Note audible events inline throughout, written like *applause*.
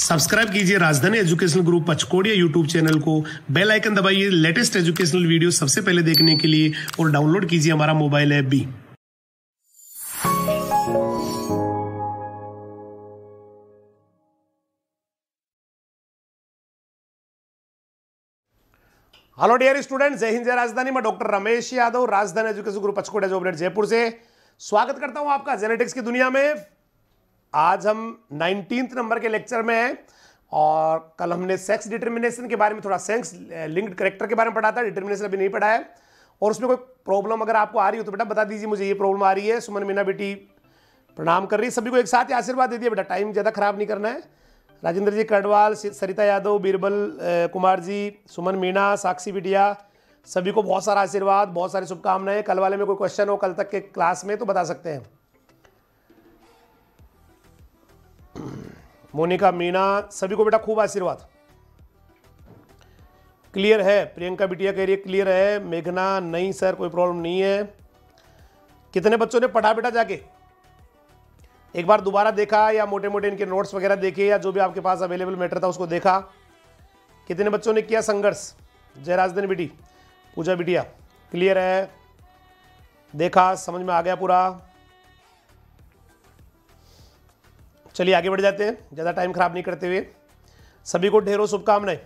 Subscribe कीजिए Rajdhani educational group Pachkodiya YouTube channel को bell icon दबाइए लेटेस्ट एजुकेशनल वीडियो सबसे पहले देखने के लिए और डाउनलोड कीजिए हमारा मोबाइल ऐप भी हेलो डियर स्टूडेंट जय हिंद जय राजधानी मैं डॉक्टर रमेश यादव राजधानी एजुकेशन ग्रुप पचकोड़िया जो जयपुर से स्वागत करता हूं आपका जेनेटिक्स की दुनिया में आज हम नाइनटीन नंबर के लेक्चर में हैं और कल हमने सेक्स डिटर्मिनेशन के बारे में थोड़ा सेक्स लिंक्ड करेक्टर के बारे में पढ़ा था डिटर्मिनेशन अभी नहीं पढ़ा है और उसमें कोई प्रॉब्लम अगर आपको आ रही हो तो बेटा बता दीजिए मुझे ये प्रॉब्लम आ रही है सुमन मीना बेटी प्रणाम कर रही है सभी को एक साथ ही आशीर्वाद दे दिया बेटा टाइम ज़्यादा खराब नहीं करना है राजेंद्र जी कर्डवाल सरिता यादव बीरबल कुमार जी सुमन मीणा साक्षी बिटिया सभी को बहुत सारा आशीर्वाद बहुत सारी शुभकामनाएं कल वाले में कोई क्वेश्चन हो कल तक के क्लास में तो बता सकते हैं मोनिका मीना सभी को बेटा खूब आशीर्वाद क्लियर है प्रियंका बिटिया कह रही है क्लियर है मेघना नहीं सर कोई प्रॉब्लम नहीं है कितने बच्चों ने पढ़ा बेटा जाके एक बार दोबारा देखा या मोटे मोटे इनके नोट्स वगैरह देखे या जो भी आपके पास अवेलेबल मैटर था उसको देखा कितने बच्चों ने किया संघर्ष जयराजदन बिटी पूजा बिटिया क्लियर है देखा समझ में आ गया पूरा चलिए आगे बढ़ जाते हैं ज़्यादा टाइम खराब नहीं करते हुए सभी को ढेरों शुभकामनाएं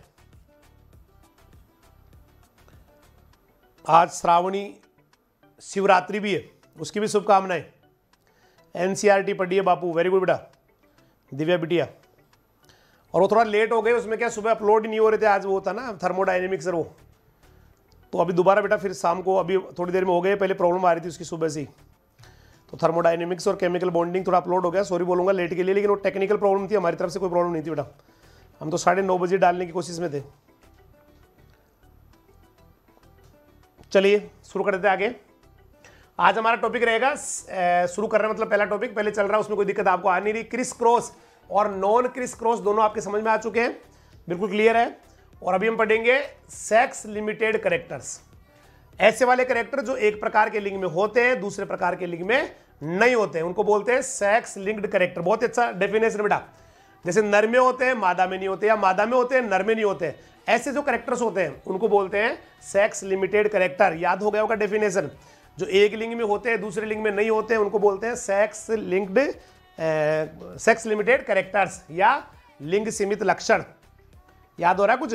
आज श्रावणी शिवरात्रि भी है उसकी भी शुभकामनाएं एन सी आर टी पढ़ी है बापू वेरी गुड बेटा दिव्या बिटिया और वो थोड़ा लेट हो गए उसमें क्या सुबह अपलोड ही नहीं हो रहे थे आज वो होता ना थर्मोडाइनमिक वो तो अभी दोबारा बेटा फिर शाम को अभी थोड़ी देर में हो गए पहले प्रॉब्लम आ रही थी उसकी सुबह से ही तो थर्मोडाइनमिक्स और केमिकल बॉन्डिंग थोड़ा अपलोड हो गया सॉरी बोलूंगा लेट के लिए लेकिन वो टेक्निकल प्रॉब्लम थी हमारी तरफ से कोई प्रॉब्लम नहीं थी बेटा हम तो साढ़े नौ बजे डालने की कोशिश में थे चलिए शुरू कर देते आगे आज हमारा टॉपिक रहेगा शुरू कर रहे मतलब पहला टॉपिक पहले चल रहा है उसमें कोई दिक्कत आपको आ नहीं रही क्रिस क्रॉस और नॉन क्रिस क्रॉस दोनों आपके समझ में आ चुके हैं बिल्कुल क्लियर है और अभी हम पढ़ेंगे सेक्स लिमिटेड करेक्टर्स ऐसे वाले करेक्टर जो एक प्रकार के लिंग में होते हैं दूसरे प्रकार के लिंग में नहीं होते हैं उनको बोलते हैं सेक्स लिंक्ड करेक्टर बहुत अच्छा डेफिनेशन बेटा जैसे नर में होते हैं मादा में नहीं होते या मादा में होते हैं नर में नहीं होते ऐसे जो करेक्टर्स होते हैं उनको बोलते हैं सेक्स लिमिटेड करेक्टर याद हो गया होगा डेफिनेशन जो एक लिंग में होते हैं दूसरे लिंग में नहीं होते हैं उनको बोलते हैं sex linked sex limited characters या लिंग सीमित लक्षण याद हो रहा है कुछ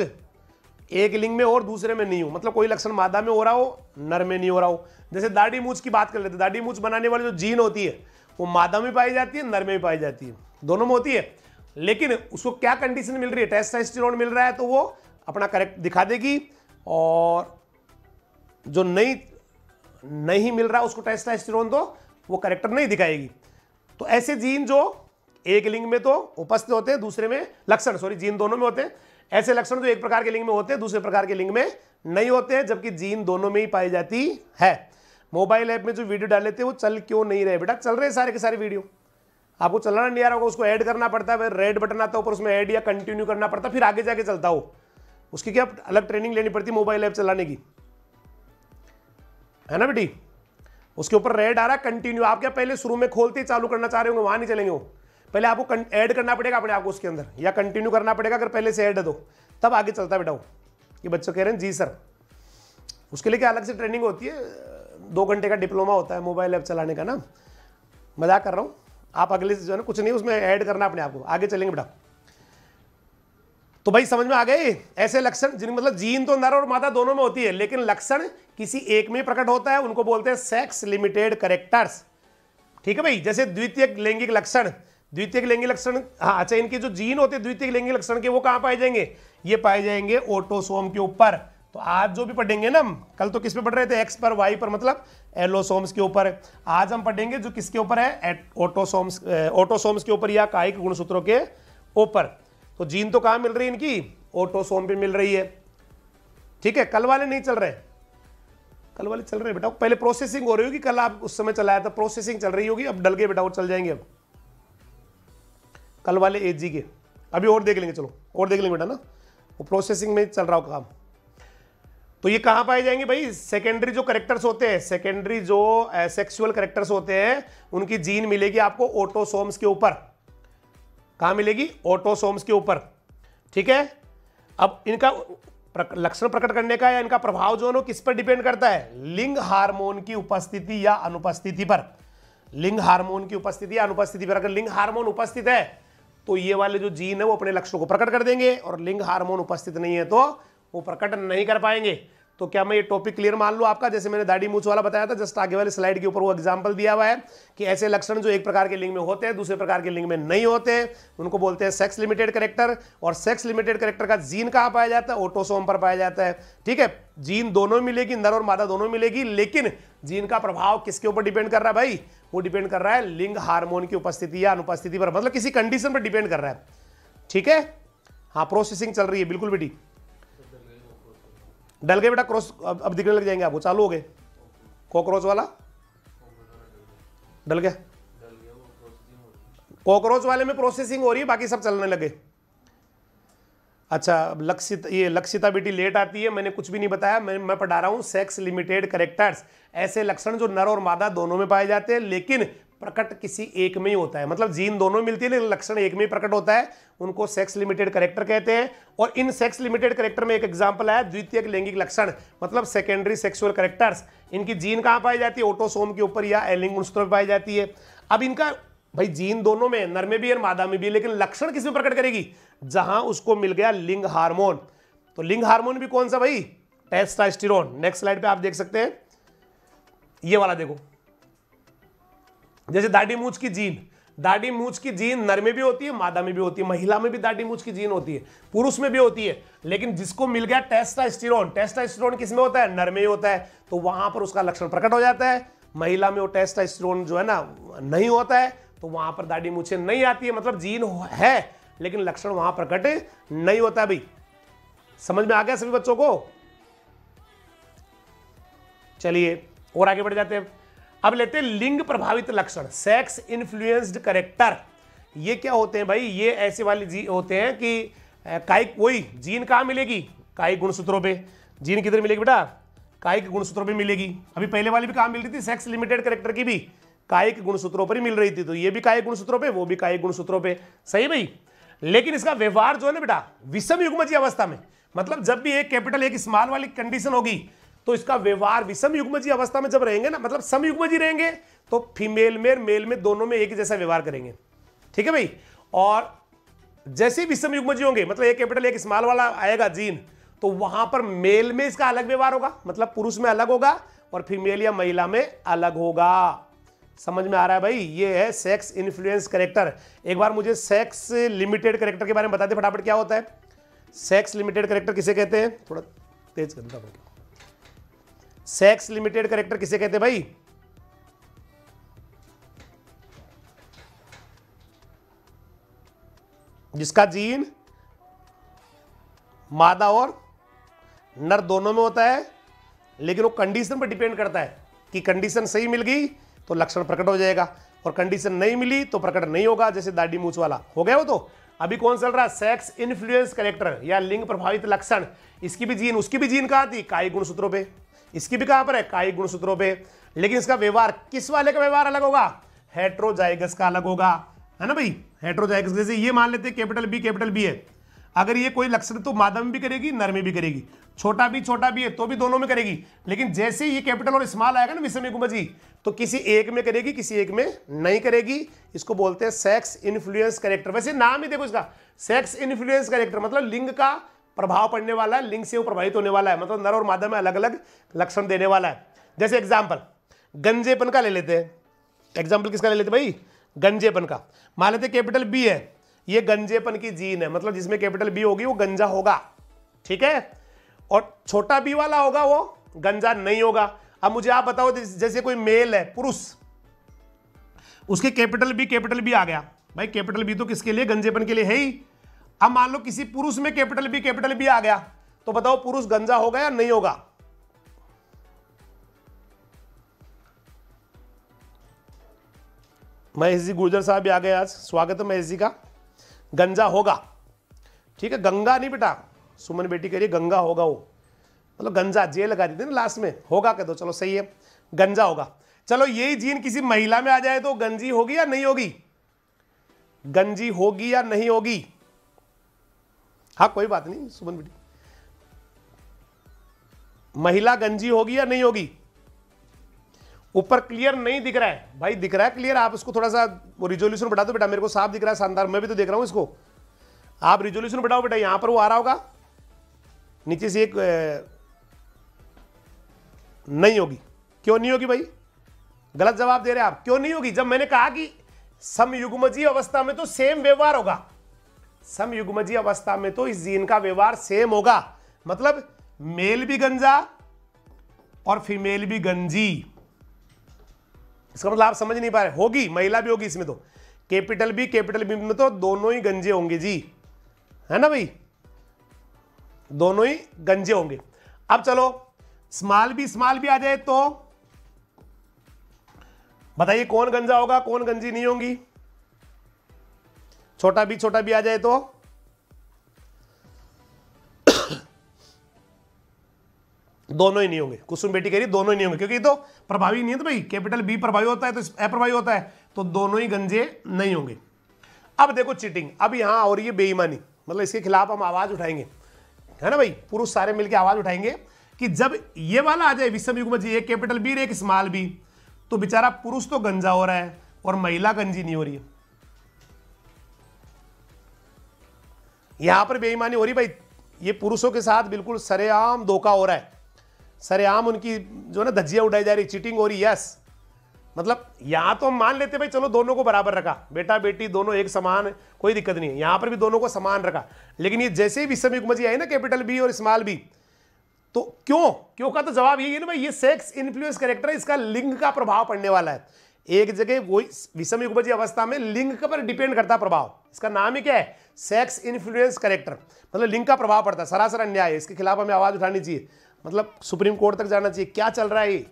एक लिंग में और दूसरे में नहीं हो मतलब कोई लक्षण मादा में हो रहा हो नर में नहीं हो रहा हो जैसे दाढ़ी मूछ की बात कर लेते दाढ़ी मूछ बनाने वाली जो जीन होती है वो मादा में पाई जाती है नर में भी पाई जाती है दोनों में होती है लेकिन उसको क्या कंडीशन मिल रही है टेस्ट टेस्टास्टिरोन मिल रहा है तो वो अपना करेक्ट दिखा देगी और जो नहीं नहीं मिल रहा उसको टेस्ट टेस्टास्टिरोन तो वो करेक्टर नहीं दिखाएगी तो ऐसे जीन जो एक लिंग में तो उपस्थित होते हैं दूसरे में लक्षण सॉरी जीन दोनों में होते हैं ऐसे लक्षण जो तो एक प्रकार के लिंग में होते हैं दूसरे प्रकार के लिंग में नहीं होते हैं जबकि जीन दोनों में ही पाई जाती है मोबाइल ऐप में जो वीडियो डाल लेते हैं वो चल क्यों नहीं रहे बेटा चल रहे सारे के सारे वीडियो आपको चलाना नहीं आ रहा होगा उसको ऐड करना पड़ता है रेड बटन आता है ऊपर उसमें ऐड या कंटिन्यू करना पड़ता है फिर आगे जाके चलता हो उसकी क्या अलग ट्रेनिंग लेनी पड़ती मोबाइल ऐप चलाने की है ना बेटी उसके ऊपर रेड आ रहा है कंटिन्यू आप क्या पहले शुरू में खोलते ही चालू करना चाह रहे होंगे वहां नहीं चलेंगे वो पहले आपको ऐड करना पड़ेगा अपने आपको उसके अंदर या कंटिन्यू करना पड़ेगा अगर पहले से ऐड दो तब आगे चलता बेटा वो ये बच्चों कह रहे हैं जी सर उसके लिए क्या अलग से ट्रेनिंग होती है दो घंटे का डिप्लोमा होता है मोबाइल ऐप चलाने का ना मजाक कर रहा हूँ आप अगले से जो है ना कुछ नहीं उसमें ऐड करना अपने आपको आगे चलेंगे बेटा तो भाई समझ में आ गए ऐसे लक्षण जिन मतलब जीन तो नर और मादा दोनों में होती है लेकिन लक्षण किसी एक में प्रकट होता है उनको बोलते हैं सेक्स लिमिटेड करेक्टर्स ठीक है भाई जैसे द्वितीय लैंगिक लक्षण द्वितीय लैंगिक लक्षण हाँ अच्छा इनके जो जीन होते हैं द्वितीय लैंगिक लक्षण के वो कहाँ पाए जाएंगे ये पाए जाएंगे ओटोसोम के ऊपर तो आज जो भी पढ़ेंगे ना हम कल तो किस पे पढ़ रहे थे एक्स पर वाई पर मतलब एलोसोम्स के ऊपर आज हम पढ़ेंगे जो किसके ऊपर है ओटोसोम्स ओटोसोम्स के ऊपर या कायिक गुणसूत्रों के ऊपर तो जीन तो कहाँ मिल रही है इनकी ओटोसोम पे मिल रही है ठीक है कल वाले नहीं चल रहे कल वाले चल रहे बेटा पहले प्रोसेसिंग हो रही होगी कल आप उस समय चलाया था प्रोसेसिंग चल रही होगी अब डल गए बेटा वो चल जाएंगे अब कल वाले ए जी के अभी और देख लेंगे चलो और देख लेंगे बेटा ना वो प्रोसेसिंग में चल रहा हो काम तो ये कहाँ पाए जाएंगे भाई सेकेंडरी जो करेक्टर्स होते हैं सेकेंडरी जो सेक्सुअल करेक्टर्स होते हैं उनकी जीन मिलेगी आपको ऑटोसोम्स के ऊपर कहाँ मिलेगी ऑटोसोम्स के ऊपर ठीक है अब इनका लक्षण प्रकट करने का या इनका प्रभाव जो है किस पर डिपेंड करता है लिंग हार्मोन की उपस्थिति या अनुपस्थिति पर लिंग हार्मोन की उपस्थिति या अनुपस्थिति पर अगर लिंग हार्मोन उपस्थित है तो ये वाले जो जीन है वो अपने लक्षणों को प्रकट कर देंगे और लिंग हार्मोन उपस्थित नहीं है तो वो प्रकट नहीं कर पाएंगे तो क्या मैं ये टॉपिक क्लियर मान लूँ आपका जैसे मैंने दाढ़ी मूछ वाला बताया था जस्ट आगे वाले स्लाइड के ऊपर वो एग्जाम्पल दिया हुआ है कि ऐसे लक्षण जो एक प्रकार के लिंग में होते हैं दूसरे प्रकार के लिंग में नहीं होते उनको बोलते हैं सेक्स लिमिटेड करेक्टर और सेक्स लिमिटेड करेक्टर का जीन कहाँ पाया जाता है ओटोसोम पर पाया जाता है ठीक है जीन दोनों मिलेगी नर और मादा दोनों मिलेगी लेकिन जीन का प्रभाव किसके ऊपर डिपेंड कर रहा है भाई वो डिपेंड कर रहा है लिंग हार्मोन की उपस्थिति या अनुपस्थिति पर मतलब किसी कंडीशन पर डिपेंड कर रहा है ठीक है हाँ प्रोसेसिंग चल रही है बिल्कुल बेटी डल गए बेटा क्रॉस अब, अब दिखने लग जाएंगे आपको चालू हो गए कॉकरोच वाला डल गया कॉकरोच वाले में प्रोसेसिंग हो रही है बाकी सब चलने लगे अच्छा लक्षित ये लक्षिता बेटी लेट आती है मैंने कुछ भी नहीं बताया मैं मैं पढ़ा रहा हूँ सेक्स लिमिटेड करेक्टर्स ऐसे लक्षण जो नर और मादा दोनों में पाए जाते हैं लेकिन प्रकट किसी एक में ही होता है मतलब जीन दोनों में मिलती है लेकिन लक्षण एक में ही प्रकट होता है उनको सेक्स लिमिटेड करेक्टर कहते हैं और इन सेक्स लिमिटेड करेक्टर में एक एग्जाम्पल आया द्वितीय लैंगिक लक्षण मतलब सेकेंडरी सेक्सुअल करेक्टर्स इनकी जीन कहाँ पाई जाती है ऑटोसोम के ऊपर या एलिंग उन्स्त्र पाई जाती है अब इनका भाई जीन दोनों में नर में भी और मादा में भी लेकिन लक्षण किसमें प्रकट करेगी जहां उसको मिल गया लिंग हार्मोन तो लिंग हार्मोन भी कौन सा भाई टेस्टास्टिरोन नेक्स्ट स्लाइड पे आप देख सकते हैं ये वाला देखो जैसे दाढ़ी मूछ की जीन दाढ़ी मूछ की जीन नर में भी होती है मादा में भी होती है महिला में भी दाढ़ी मूछ की जीन होती है पुरुष में भी होती है लेकिन जिसको मिल गया टेस्टास्टिरोन टेस्टास्टिरोन किसमें होता है नर में ही होता है तो वहां पर उसका लक्षण प्रकट हो जाता है महिला में वो टेस्टास्टिरोन जो है ना नहीं होता है तो वहां पर दाढ़ी मूछे नहीं आती है मतलब जीन है लेकिन लक्षण वहां प्रकट नहीं होता भाई समझ में आ गया सभी बच्चों को चलिए और आगे बढ़ जाते हैं अब लेते हैं लिंग प्रभावित लक्षण सेक्स इन्फ्लुएंस्ड करेक्टर ये क्या होते हैं भाई ये ऐसे वाले जी होते हैं कि कायिक वही जीन कहा मिलेगी कायिक गुणसूत्रों पे जीन किधर मिलेगी बेटा कायिक गुणसूत्रों पे मिलेगी अभी पहले वाली भी कहा मिल रही थी सेक्स लिमिटेड करेक्टर की भी कायिक गुणसूत्रों पर ही मिल रही थी तो ये भी कायिक गुणसूत्रों पे वो भी कायिक गुणसूत्रों पे सही भाई लेकिन इसका व्यवहार जो है ना बेटा विषम युग्मज अवस्था में मतलब जब भी एक कैपिटल एक स्मॉल वाली कंडीशन होगी तो इसका व्यवहार विषम युग्मजी अवस्था में जब रहेंगे ना मतलब सम युग्मजी रहेंगे तो फीमेल में मेल में दोनों में एक ही जैसा व्यवहार करेंगे ठीक है भाई और जैसे विषम युग्मजी होंगे मतलब एक कैपिटल एक स्मॉल वाला आएगा जीन तो वहां पर मेल में इसका अलग व्यवहार होगा मतलब पुरुष में अलग होगा और फीमेल या महिला में अलग होगा समझ में आ रहा है भाई ये है सेक्स इन्फ्लुएंस करेक्टर एक बार मुझे सेक्स लिमिटेड करेक्टर के बारे में बता दे फटाफट क्या होता है सेक्स लिमिटेड करेक्टर किसे कहते हैं थोड़ा तेज कर दूंगा सेक्स लिमिटेड करेक्टर किसे कहते हैं भाई जिसका जीन मादा और नर दोनों में होता है लेकिन वो कंडीशन पर डिपेंड करता है कि कंडीशन सही मिल गई तो लक्षण प्रकट हो जाएगा और कंडीशन नहीं मिली तो प्रकट नहीं होगा जैसे दाढ़ी मूछ वाला हो गया वो तो अभी कौन चल रहा है सेक्स इन्फ्लुएंस करेक्टर या लिंग प्रभावित लक्षण इसकी भी जीन उसकी भी जीन कहा थी काई गुण सूत्रों पे इसकी भी कहां पर है काई गुण सूत्रों पे लेकिन इसका व्यवहार किस वाले का व्यवहार अलग होगा हेट्रोजाइगस का अलग होगा है ना भाई हेट्रोजाइगस जैसे ये मान लेते कैपिटल बी कैपिटल बी है अगर ये कोई लक्षण तो मादा में भी करेगी नर में भी करेगी छोटा भी छोटा भी है तो भी दोनों में करेगी लेकिन जैसे ये कैपिटल और स्मॉल आएगा ना विषम युग्म जी तो किसी एक में करेगी किसी एक में नहीं करेगी इसको बोलते हैं सेक्स इन्फ्लुएंस करेक्टर वैसे नाम ही देखो इसका सेक्स इन्फ्लुएंस करेक्टर मतलब लिंग का प्रभाव पड़ने वाला है लिंग से वो प्रभावित होने वाला है मतलब नर और मादा में अलग अलग लक्षण देने वाला है जैसे एग्जाम्पल गंजेपन का ले लेते हैं एग्जाम्पल किसका ले लेते भाई गंजेपन का मान लेते कैपिटल बी है ये गंजेपन की जीन है मतलब जिसमें कैपिटल बी होगी वो गंजा होगा ठीक है और छोटा बी वाला होगा वो गंजा नहीं होगा अब मुझे आप बताओ जैसे कोई मेल है पुरुष उसके कैपिटल बी कैपिटल बी आ गया भाई कैपिटल बी तो किसके लिए गंजेपन के लिए है ही अब मान लो किसी पुरुष में कैपिटल बी कैपिटल बी आ गया तो बताओ पुरुष गंजा होगा या नहीं होगा महेश जी गुर्जर साहब भी आ गए आज स्वागत है महेश जी का गंजा होगा ठीक है गंगा नहीं बेटा सुमन बेटी कह रही गंगा होगा वो मतलब गंजा जे लगा देते ना लास्ट में होगा कह दो चलो सही है गंजा होगा चलो यही जीन किसी महिला में आ जाए तो गंजी होगी या नहीं होगी गंजी होगी या नहीं होगी हाँ कोई बात नहीं सुमन बेटी महिला गंजी होगी या नहीं होगी ऊपर क्लियर नहीं दिख रहा है भाई दिख रहा है क्लियर आप इसको थोड़ा सा रिजोल्यूशन बढ़ा दो बेटा मेरे को साफ दिख रहा है शानदार मैं भी तो देख रहा हूँ इसको आप रिजोल्यूशन बढ़ाओ बेटा यहाँ पर वो आ रहा होगा नीचे से एक नहीं होगी क्यों नहीं होगी भाई गलत जवाब दे रहे आप क्यों नहीं होगी जब मैंने कहा कि समयुगमजी अवस्था में तो सेम व्यवहार होगा समयुगमजी अवस्था में तो इस जीन का व्यवहार सेम होगा मतलब मेल भी गंजा और फीमेल भी गंजी इसका मतलब आप समझ नहीं पा रहे होगी महिला भी होगी इसमें तो कैपिटल बी कैपिटल बी में तो दोनों ही गंजे होंगे जी है ना भाई दोनों ही गंजे होंगे अब चलो स्मॉल भी स्मॉल भी आ जाए तो बताइए कौन गंजा होगा कौन गंजी नहीं होगी छोटा भी छोटा भी आ जाए तो दोनों ही नहीं होंगे कुसुम बेटी कह रही दोनों ही नहीं होंगे क्योंकि तो प्रभावी नहीं है तो भाई कैपिटल बी प्रभावी होता है तो अप्रभावी होता है तो दोनों ही गंजे नहीं होंगे अब देखो चीटिंग अब यहां और ये बेईमानी मतलब इसके खिलाफ हम आवाज उठाएंगे है ना भाई पुरुष सारे मिलकर आवाज उठाएंगे कि जब ये वाला आ जाए विषम युग में एक कैपिटल बी एक स्मॉल बी तो बेचारा पुरुष तो गंजा हो रहा है और महिला गंजी नहीं हो रही यहां पर बेईमानी हो रही भाई ये पुरुषों के साथ बिल्कुल सरेआम धोखा हो रहा है सरेआम उनकी जो ना धज्जियाँ उड़ाई जा रही चीटिंग हो रही यस मतलब यहाँ तो हम मान लेते भाई चलो दोनों को बराबर रखा बेटा बेटी दोनों एक समान कोई दिक्कत नहीं है यहाँ पर भी दोनों को समान रखा लेकिन ये जैसे ही विश्व युग्म जी आई ना कैपिटल बी और स्मॉल बी तो क्यों क्यों का तो जवाब यही है ना भाई ये सेक्स इन्फ्लुएंस करेक्टर है इसका लिंग का प्रभाव पड़ने वाला है एक जगह वही विषम युगपजी अवस्था में लिंग पर डिपेंड करता प्रभाव इसका नाम ही क्या है सेक्स इन्फ्लुएंस करेक्टर मतलब लिंग का प्रभाव पड़ता है सरासर अन्याय इसके खिलाफ हमें आवाज उठानी चाहिए मतलब सुप्रीम कोर्ट तक जाना चाहिए क्या चल रहा है ये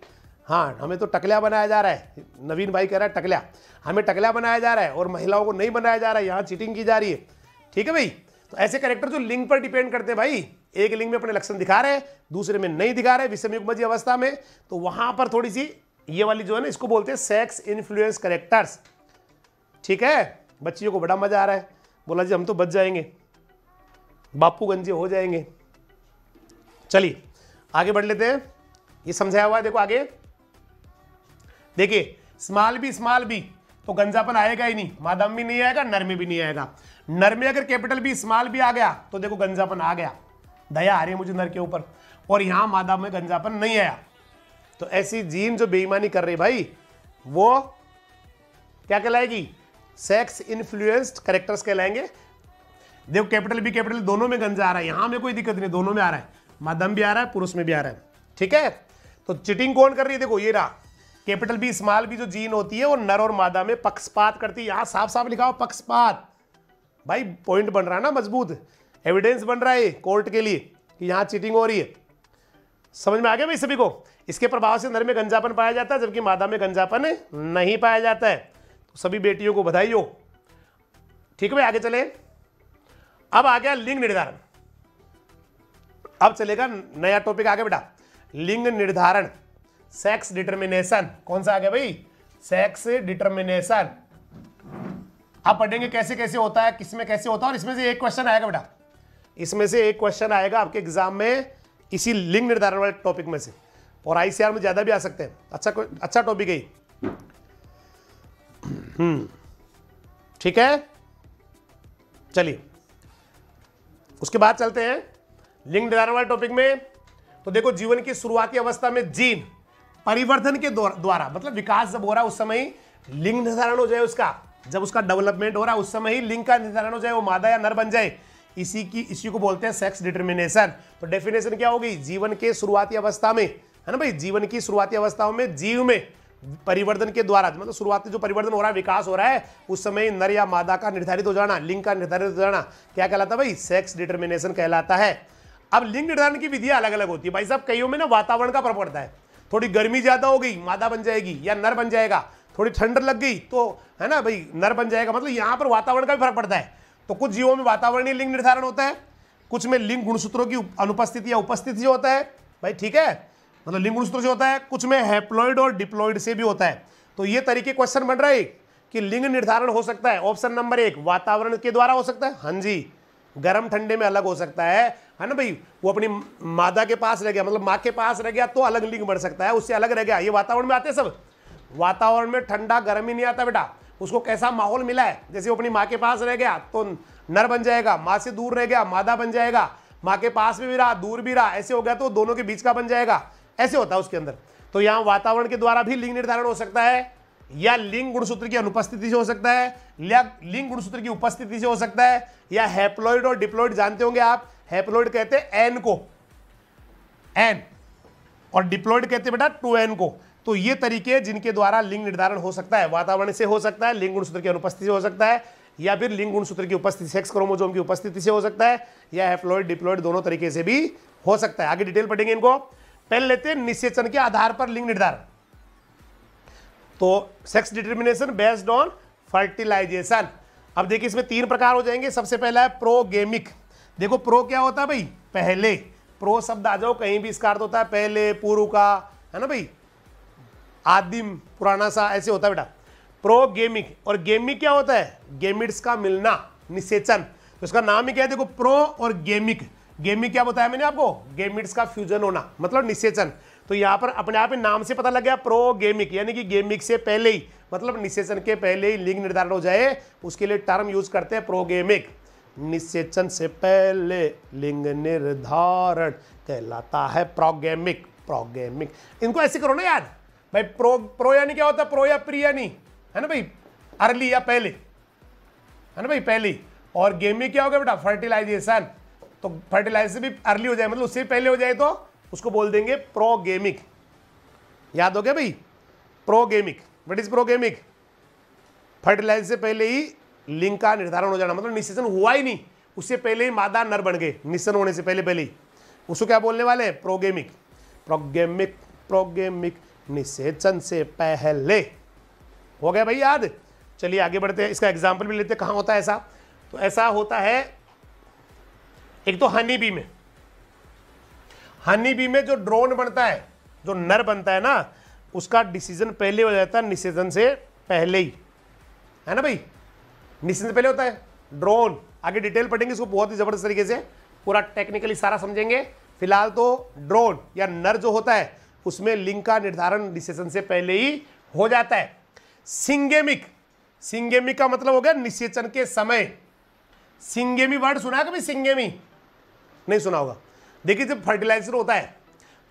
हाँ हमें तो टकलिया बनाया जा रहा है नवीन भाई कह रहा है टकलिया हमें टकलिया बनाया जा रहा है और महिलाओं को नहीं बनाया जा रहा है यहाँ चीटिंग की जा रही है ठीक है भाई तो ऐसे करेक्टर जो लिंग पर डिपेंड करते हैं भाई एक लिंग में अपने लक्षण दिखा रहे हैं दूसरे में नहीं दिखा रहे विषम जी अवस्था में तो वहां पर थोड़ी सी ये वाली जो है ना इसको बोलते हैं सेक्स इन्फ्लुएंस करेक्टर्स ठीक है बच्चियों को बड़ा मजा आ रहा है बोला जी हम तो बच जाएंगे बापू गंजे हो जाएंगे चलिए आगे बढ़ लेते हैं ये समझाया हुआ है देखो आगे देखिए स्मॉल बी स्मॉल बी तो गंजापन आएगा ही नहीं मादम भी नहीं आएगा नर में भी नहीं आएगा नर में अगर कैपिटल बी स्मॉल भी आ गया तो देखो गंजापन आ गया दया आ रही है मुझे नर के ऊपर और यहां मादम में गंजापन नहीं आया तो ऐसी जीन जो बेईमानी कर रही भाई वो क्या कहलाएगी सेक्स इन्फ्लुएंस्ड करेक्टर्स कहलाएंगे देखो कैपिटल बी कैपिटल दोनों में गंजा आ रहा है यहां में कोई दिक्कत नहीं दोनों में आ रहा है माध्यम भी आ रहा है पुरुष में भी आ रहा है ठीक है तो चिटिंग कौन कर रही है देखो ये रहा कैपिटल बी स्मॉल बी जो जीन होती है वो नर और मादा में पक्षपात करती है यहां साफ साफ लिखा हो पक्षपात भाई पॉइंट बन रहा है ना मजबूत एविडेंस बन रहा है कोर्ट के लिए कि यहां चीटिंग हो रही है समझ में आ गया भाई सभी को इसके प्रभाव से नर में गंजापन पाया जाता है जबकि मादा में गंजापन नहीं पाया जाता है तो सभी बेटियों को बधाई हो ठीक है भाई आगे चले अब आ गया लिंग निर्धारण अब चलेगा नया टॉपिक आगे बेटा लिंग निर्धारण सेक्स डिटर्मिनेशन कौन सा आ गया भाई सेक्स डिटर्मिनेशन आप पढ़ेंगे कैसे कैसे होता है किसमें कैसे होता है और इसमें से एक क्वेश्चन आएगा बेटा इसमें से एक क्वेश्चन आएगा आपके एग्जाम में इसी लिंग निर्धारण वाले टॉपिक में से और आईसीआर में ज्यादा भी आ सकते हैं अच्छा अच्छा टॉपिक है हम्म, ठीक है चलिए उसके बाद चलते हैं लिंग निर्धारण वाले टॉपिक में तो देखो जीवन की शुरुआती अवस्था में जीन परिवर्तन के द्वारा मतलब विकास जब हो रहा है उस समय ही लिंग निर्धारण हो जाए उसका जब उसका डेवलपमेंट हो रहा है उस समय ही लिंग का निर्धारण हो जाए वो मादा या नर बन जाए इसी की इसी को बोलते हैं सेक्स डिटर्मिनेशन तो डेफिनेशन क्या होगी जीवन के शुरुआती अवस्था में है ना भाई जीवन की शुरुआती अवस्थाओं में जीव में परिवर्तन के द्वारा मतलब शुरुआती जो परिवर्तन हो रहा है विकास हो रहा है उस समय नर या मादा का निर्धारित हो जाना लिंग का निर्धारित हो जाना क्या कहलाता है भाई सेक्स डिटर्मिनेशन कहलाता है अब लिंग निर्धारण की विधियां अलग अलग होती है भाई साहब कईयों में ना वातावरण का प्रभाव पड़ता है थोड़ी गर्मी ज्यादा हो गई मादा बन जाएगी या नर बन जाएगा थोड़ी ठंड लग गई तो है ना भाई नर बन जाएगा मतलब यहाँ पर वातावरण का भी फर्क पड़ता है तो कुछ जीवों में वातावरणीय लिंग निर्धारण होता है कुछ में लिंग गुणसूत्रों की अनुपस्थिति या उपस्थिति जो होता है भाई ठीक है मतलब लिंग गुणसूत्र जो होता है कुछ में हैप्लॉइड और डिप्लॉइड से भी होता है तो ये तरीके क्वेश्चन बन रहा है कि लिंग निर्धारण हो सकता है ऑप्शन नंबर एक वातावरण के द्वारा हो सकता है हाँ जी गर्म ठंडे में अलग हो सकता है है ना भाई वो अपनी मादा के पास रह गया मतलब माँ के पास रह गया तो अलग लिंग बढ़ सकता है उससे अलग रह गया ये वातावरण में आते सब वातावरण में ठंडा गर्म ही नहीं आता बेटा उसको कैसा माहौल मिला है जैसे वो अपनी माँ के पास रह गया तो नर बन जाएगा माँ से दूर रह गया मादा बन जाएगा माँ के पास भी, भी रहा दूर भी रहा ऐसे हो गया तो दोनों के बीच का बन जाएगा ऐसे होता है उसके अंदर तो यहाँ वातावरण के द्वारा भी लिंग निर्धारण हो सकता है या लिंग गुणसूत्र की अनुपस्थिति से हो सकता है या लिंग गुणसूत्र की उपस्थिति से हो सकता है या हैप्लोइड और डिप्लोइड जानते होंगे आप हैप्लोइड कहते हैं एन को एन और डिप्लोइड कहते हैं बेटा टू एन को तो ये तरीके जिनके द्वारा लिंग निर्धारण हो सकता है वातावरण से हो सकता है लिंग गुणसूत्र की अनुपस्थिति से हो सकता है या फिर लिंग गुणसूत्र की उपस्थिति सेक्स क्रोमोजोम की उपस्थिति से हो सकता है या हैप्लोइड डिप्लोइड दोनों तरीके से भी हो सकता है आगे डिटेल पढ़ेंगे इनको पहले लेते हैं निषेचन के आधार पर लिंग निर्धारण तो sex determination based on fertilization अब देखिए इसमें तीन प्रकार हो जाएंगे सबसे पहला है प्रोगेमिक देखो प्रो क्या होता है भाई पहले प्रो शब्द आ जाओ कहीं भी इसका अर्थ होता है पहले पूर्व का है ना भाई आदिम पुराना सा ऐसे होता है बेटा प्रो गेमिक और गेमिक क्या होता है गेमिट्स का मिलना निषेचन तो इसका नाम ही क्या है देखो प्रो और गेमिक गेमिक क्या बताया मैंने आपको गेमिट्स का फ्यूजन होना मतलब निषेचन तो यहाँ पर अपने आप ही नाम से पता लग गया प्रो गेमिक यानी कि गेमिक से पहले ही मतलब निषेचन के पहले ही लिंग निर्धारण हो जाए उसके लिए टर्म यूज करते हैं प्रो गेमिक निषेचन से पहले लिंग निर्धारण कहलाता है प्रोगेमिक प्रोगेमिक इनको ऐसे करो ना यार भाई प्रो प्रो यानी क्या होता है प्रो या प्री यानी है ना भाई अर्ली या पहले है ना भाई पहली और गेमी क्या हो गया बेटा फर्टिलाइजेशन तो फर्टिलाइजेशन भी अर्ली हो जाए मतलब उससे पहले हो जाए तो उसको बोल देंगे प्रोगेमिक याद हो गया भाई progamic what is progamic fertilize से पहले ही लिंग का निर्धारण हो जाना मतलब निशेषण हुआ ही नहीं उससे पहले ही मादा नर बन गए निशन होने से पहले पहले ही उसको क्या बोलने वाले हैं प्रोगेमिक प्रोगेमिक प्रोगेमिक निषेचन से पहले हो गया भाई याद चलिए आगे बढ़ते हैं इसका एग्जाम्पल भी लेते हैं कहाँ होता है ऐसा तो ऐसा होता है एक तो हनी बी में हनी बी में जो ड्रोन बनता है जो नर बनता है ना उसका डिसीजन पहले हो जाता है निषेधन से पहले ही है ना भाई निषेधन से पहले होता है ड्रोन आगे डिटेल पढ़ेंगे इसको बहुत ही ज़बरदस्त तरीके से पूरा टेक्निकली सारा समझेंगे फिलहाल तो ड्रोन या नर जो होता है उसमें लिंग का निर्धारण डिसेशन से पहले ही हो जाता है सिंगेमिक सिंगेमिक का मतलब हो गया निषेचन के समय सिंगेमी वर्ड सुना कभी सिंगेमी नहीं सुना होगा देखिए जब फर्टिलाइजर होता है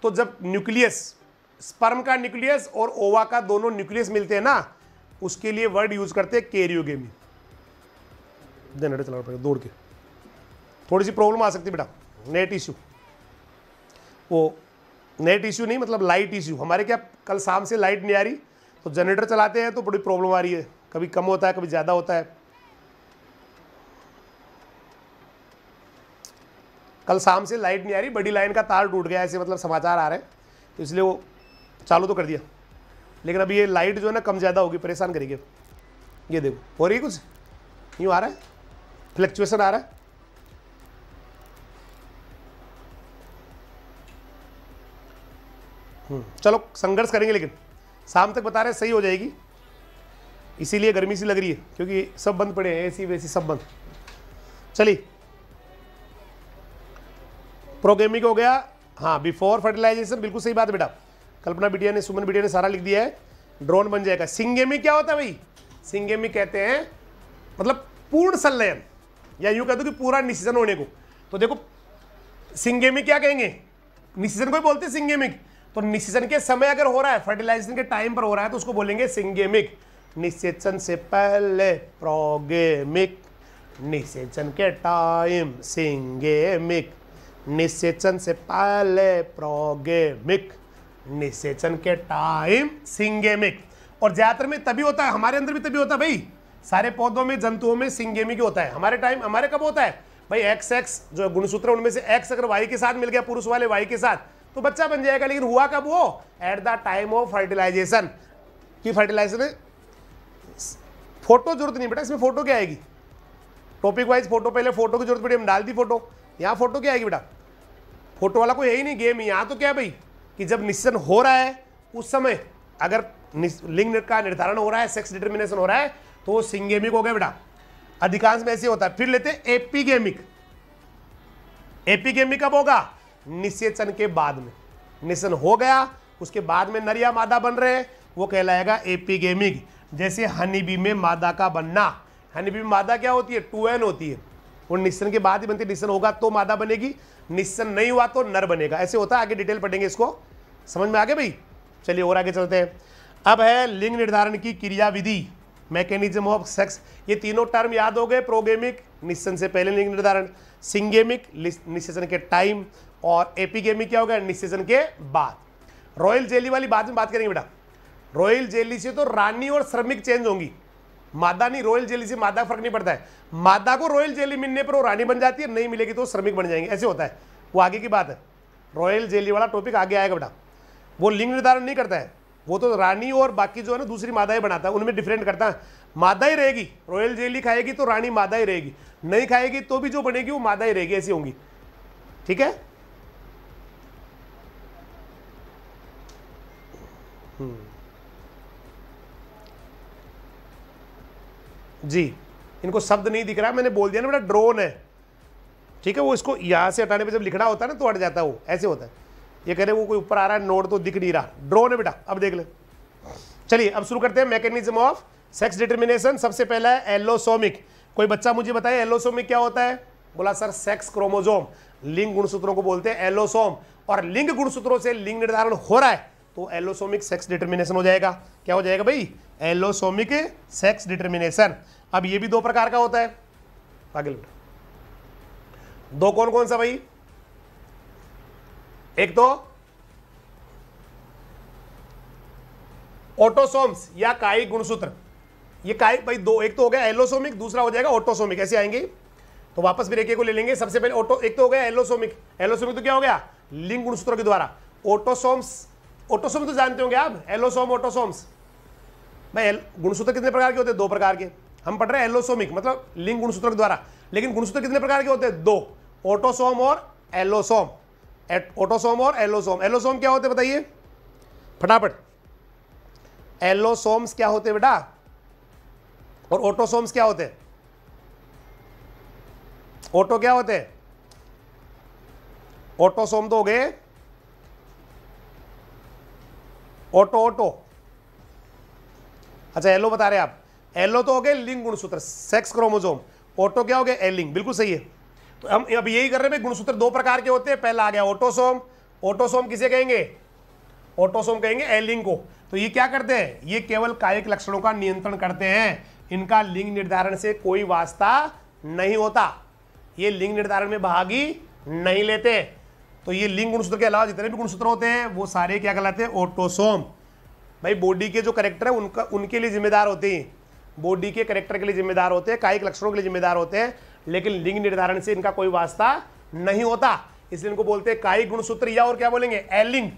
तो जब न्यूक्लियस स्पर्म का न्यूक्लियस और ओवा का दोनों न्यूक्लियस मिलते हैं ना उसके लिए वर्ड यूज करते हैं कैरियोगेमी जनरेटर चलाना पड़ेगा दौड़ के थोड़ी सी प्रॉब्लम आ सकती बेटा नेट इश्यू वो नेट इश्यू नहीं मतलब लाइट इश्यू हमारे क्या कल शाम से लाइट नहीं आ रही तो जनरेटर चलाते हैं तो बड़ी प्रॉब्लम आ रही है कभी कम होता है कभी ज़्यादा होता है कल शाम से लाइट नहीं आ रही बड़ी लाइन का तार टूट गया ऐसे मतलब समाचार आ रहे हैं तो इसलिए वो चालू तो कर दिया लेकिन अभी ये लाइट जो है ना कम ज़्यादा होगी परेशान करेगी ये देखो हो रही कुछ यूँ आ रहा है फ्लक्चुएसन आ रहा है हम्म, चलो संघर्ष करेंगे लेकिन शाम तक बता रहे सही हो जाएगी इसीलिए गर्मी सी लग रही है क्योंकि सब बंद पड़े हैं एसी वैसी सब बंद चलिए प्रोगेमिक हो गया हाँ बिफोर फर्टिलाइजेशन बिल्कुल सही बात बेटा कल्पना बिटिया ने सुमन बिटिया ने सारा लिख दिया है ड्रोन बन जाएगा सिंगेमिक क्या होता है भाई सिंगेमिक कहते हैं मतलब पूर्ण संलयन या यूँ दो कि पूरा निशीजन होने को तो देखो सिंगेमिक क्या कहेंगे निशीजन को ही बोलते हैं सिंगेमिक तो निशीजन के समय अगर हो रहा है फर्टिलाइजेशन के टाइम पर हो रहा है तो उसको बोलेंगे सिंगेमिक निशेचन से पहले प्रोगेमिक निशेचन के टाइम सिंगेमिक निषेचन से पहले प्रोगेमिक निषेचन के टाइम सिंगेमिक और ज्यादातर में तभी होता है हमारे अंदर भी तभी होता है भाई सारे पौधों में जंतुओं में सिंगेमिक होता है हमारे टाइम हमारे कब होता है भाई एक्स एक्स जो गुणसूत्र उनमें से एक्स अगर वाई के साथ मिल गया पुरुष वाले वाई के साथ तो बच्चा बन जाएगा लेकिन हुआ कब वो at the time of fertilization की फर्टिलाइजेशन फोटो जरूरत नहीं बेटा इसमें फोटो क्या आएगी टॉपिक वाइज फोटो पहले फोटो की जरूरत पड़ी हम डाल दी फोटो यहाँ फोटो क्या आएगी बेटा फोटो वाला कोई है ही नहीं गेम यहाँ तो क्या है भाई कि जब निश्चन हो रहा है उस समय अगर लिंग का निर्धारण हो रहा है सेक्स डिटर्मिनेशन हो रहा है तो वो सिंगेमिक हो गया बेटा अधिकांश में ऐसे होता है फिर लेते हैं एपीगेमिक एपीगेमिक कब होगा निषेचन के बाद में निशन हो गया उसके बाद में नरिया मादा बन रहे वो कहलाएगा एपीगेमिक जैसे हनीबी में मादा का बनना हनीबी में मादा क्या होती है टू एन होती है वो निश्चन के बाद ही बनती निश्चन होगा तो मादा बनेगी निश्चन नहीं हुआ तो नर बनेगा ऐसे होता है आगे डिटेल पढ़ेंगे इसको समझ में आ गए भाई चलिए और आगे चलते हैं अब है लिंग निर्धारण की क्रिया विधि मैकेनिज्म ऑफ सेक्स ये तीनों टर्म याद हो गए प्रोगेमिक निश्चन से पहले लिंग निर्धारण सिंगेमिक निस्सेशन के टाइम और एपीगेमिक क्या हो गया निस्सेशन के बाद रॉयल जेली वाली बाद में बात करेंगे बेटा रॉयल जेली से तो रानी और श्रमिक चेंज होंगी मादा नहीं रॉयल जेली से मादा फर्क नहीं पड़ता है मादा को रॉयल जेली मिलने पर वो रानी बन जाती है नहीं मिलेगी तो श्रमिक बन जाएंगे ऐसे होता है वो आगे की बात है रॉयल जेली वाला टॉपिक आगे आएगा बेटा वो लिंग निर्धारण नहीं करता है वो तो रानी और बाकी जो है ना दूसरी मादा ही बनाता है उनमें डिफरेंट करता है मादा ही रहेगी रॉयल जेली खाएगी तो रानी मादा ही रहेगी नहीं खाएगी तो भी जो बनेगी वो मादा ही रहेगी ऐसी होंगी ठीक है हम्म जी इनको शब्द नहीं दिख रहा मैंने बोल दिया ना बेटा ड्रोन है ठीक है वो इसको यहाँ से हटाने पर जब लिख रहा होता है ना तो हट जाता है वो ऐसे होता है ये कह रहे वो कोई ऊपर आ रहा है नोट तो दिख नहीं रहा ड्रोन है बेटा अब देख ले चलिए अब शुरू करते हैं मैकेनिज्म ऑफ सेक्स डिटर्मिनेशन सबसे पहला है एलोसोमिक कोई बच्चा मुझे बताए एलोसोमिक क्या होता है बोला सर सेक्स क्रोमोजोम लिंग गुणसूत्रों को बोलते हैं एलोसोम और लिंग गुणसूत्रों से लिंग निर्धारण हो रहा है तो एलोसोमिक सेक्स डिटर्मिनेशन हो जाएगा क्या हो जाएगा भाई एलोसोमिक सेक्स डिटर्मिनेशन अब ये भी दो प्रकार का होता है आगे लौट दो कौन कौन सा भाई एक तो ऑटोसोम्स या कायिक गुणसूत्र ये कायिक भाई दो एक तो हो गया एलोसोमिक दूसरा हो जाएगा ऑटोसोमिक ऐसे आएंगे तो वापस फिर एक को ले लेंगे सबसे पहले ऑटो एक तो हो गया एलोसोमिक एलोसोमिक तो क्या हो गया लिंग गुणसूत्रों के द्वारा ऑटोसोम्स ऑटोसोम तो जानते होंगे आप एलोसोम ऑटोसोम्स भाई गुणसूत्र कितने प्रकार के होते हैं दो प्रकार के हम पढ़ रहे हैं एलोसोमिक मतलब लिंग गुणसूत्र के द्वारा लेकिन गुणसूत्र कितने प्रकार के होते हैं दो ऑटोसोम और एलोसोम ऑटोसोम और एलोसोम एलोसोम क्या होते बताइए फटाफट एलोसोम्स क्या होते बेटा और ऑटोसोम्स क्या होते ऑटो क्या होते ऑटोसोम तो हो गए ऑटो ऑटो अच्छा एलो बता रहे आप एलो तो हो गए लिंग गुणसूत्र सेक्स क्रोमोजोम ऑटो क्या हो गया एलिंग बिल्कुल सही है तो हम अब यही कर रहे हैं गुणसूत्र दो प्रकार के होते हैं पहला आ गया ऑटोसोम ऑटोसोम किसे कहेंगे ऑटोसोम कहेंगे एलिंग को तो ये क्या करते हैं ये केवल कायिक लक्षणों का नियंत्रण करते हैं इनका लिंग निर्धारण से कोई वास्ता नहीं होता ये लिंग निर्धारण में भागी नहीं लेते तो ये लिंग गुणसूत्र के अलावा जितने भी गुणसूत्र होते हैं वो सारे क्या कहलाते हैं ऑटोसोम भाई बॉडी के जो करेक्टर है उनका उनके लिए जिम्मेदार होते हैं बॉडी के करेक्टर के लिए जिम्मेदार होते हैं कायिक लक्षणों के लिए जिम्मेदार होते हैं लेकिन लिंग निर्धारण से इनका कोई वास्ता नहीं होता इसलिए इनको बोलते हैं कायिक गुणसूत्र या और क्या बोलेंगे एलिंग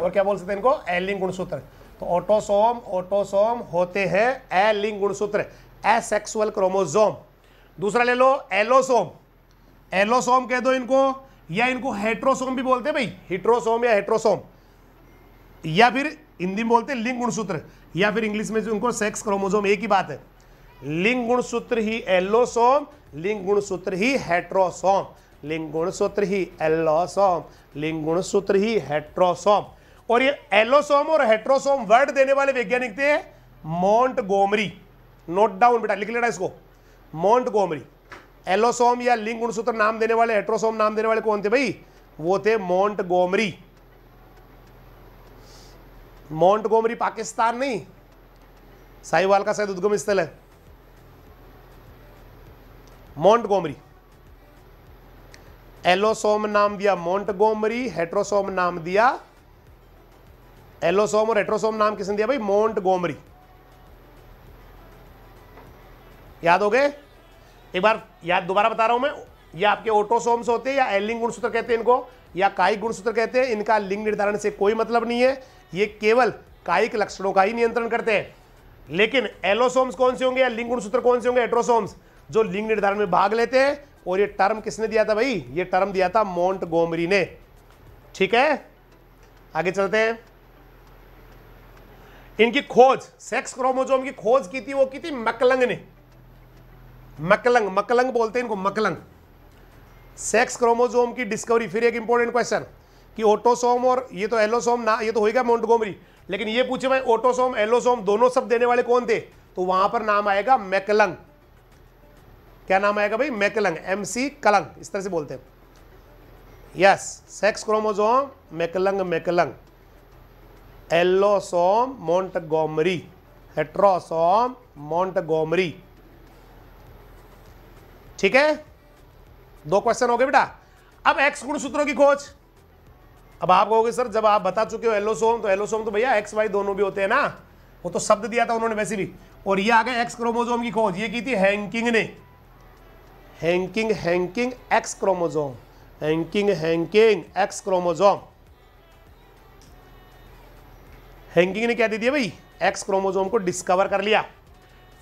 और क्या बोल सकते हैं इनको एलिंग गुणसूत्र तो ऑटोसोम ऑटोसोम होते हैं एलिंग गुणसूत्र एसेक्सुअल क्रोमोजोम दूसरा ले लो एलोसोम एलोसोम कह दो इनको या इनको हेट्रोसोम भी बोलते हैं भाई हिट्रोसोम या हेट्रोसोम या फिर हिंदी में बोलते हैं लिंग गुणसूत्र या फिर इंग्लिश में जो उनको सेक्स क्रोमोजोम एक ही बात है लिंग गुणसूत्र ही एलोसोम लिंग गुणसूत्र ही हेट्रोसोम लिंग गुणसूत्र ही एलोसोम लिंग गुणसूत्र ही हेट्रोसोम और ये एलोसोम और हेट्रोसोम वर्ड देने वाले वैज्ञानिक थे मोन्ट गोमरी नोट डाउन बेटा लिख लेना इसको मोन्ट गोमरी एलोसोम या लिंग गुणसूत्र नाम देने वाले हेट्रोसोम नाम देने वाले कौन थे भाई वो थे मोन्ट गोमरी माउंट गोमरी पाकिस्तान नहीं साहिवाल का शायद उद्गम स्थल है मॉन्ट गोमरी एलोसोम नाम दिया मॉन्ट गोमरी हेट्रोसोम नाम दिया एलोसोम और हेट्रोसोम नाम किसने दिया भाई मॉन्ट गोमरी याद हो गए एक बार याद दोबारा बता रहा हूं मैं ये आपके ऑटोसोम्स होते हैं या एलिंग गुणसूत्र कहते हैं इनको या कायिक गुणसूत्र कहते हैं इनका लिंग निर्धारण से कोई मतलब नहीं है ये केवल कायिक लक्षणों का ही नियंत्रण करते हैं लेकिन एलोसोम्स कौन से होंगे या लिंग गुणसूत्र कौन से होंगे एट्रोसोम्स जो लिंग निर्धारण में भाग लेते हैं और ये टर्म किसने दिया था भाई ये टर्म दिया था मोन्ट गोमरी ने ठीक है आगे चलते हैं इनकी खोज सेक्स क्रोमोजोम की खोज की थी वो की थी मकलंग ने मकलंग मकलंग बोलते हैं इनको मकलंग सेक्स क्रोमोजोम की डिस्कवरी फिर एक इंपॉर्टेंट क्वेश्चन कि ऑटोसोम और ये तो एलोसोम ना ये तो होगा मोन्टगोमरी लेकिन ये पूछे भाई ऑटोसोम एलोसोम दोनों सब देने वाले कौन थे तो वहां पर नाम आएगा मैकलंग क्या नाम आएगा भाई मैकलंग एम सी कलंग इस तरह से बोलते हैं yes sex chromosome McClung McClung allosome Montgomery heterosome Montgomery ठीक है दो क्वेश्चन हो गए बेटा अब एक्स गुण सूत्रों की खोज अब आप कहोगे सर जब आप बता चुके हो एलोसोम तो एलोसोम तो भैया एक्स वाई दोनों भी होते हैं ना वो तो शब्द दिया था उन्होंने वैसे भी और ये आ गया एक्स क्रोमोजोम की खोज ये की थी हैंकिंग ने Henking Henking X chromosome Henking Henking X chromosome Henking ने क्या दे दिया भाई एक्स क्रोमोजोम को डिस्कवर कर लिया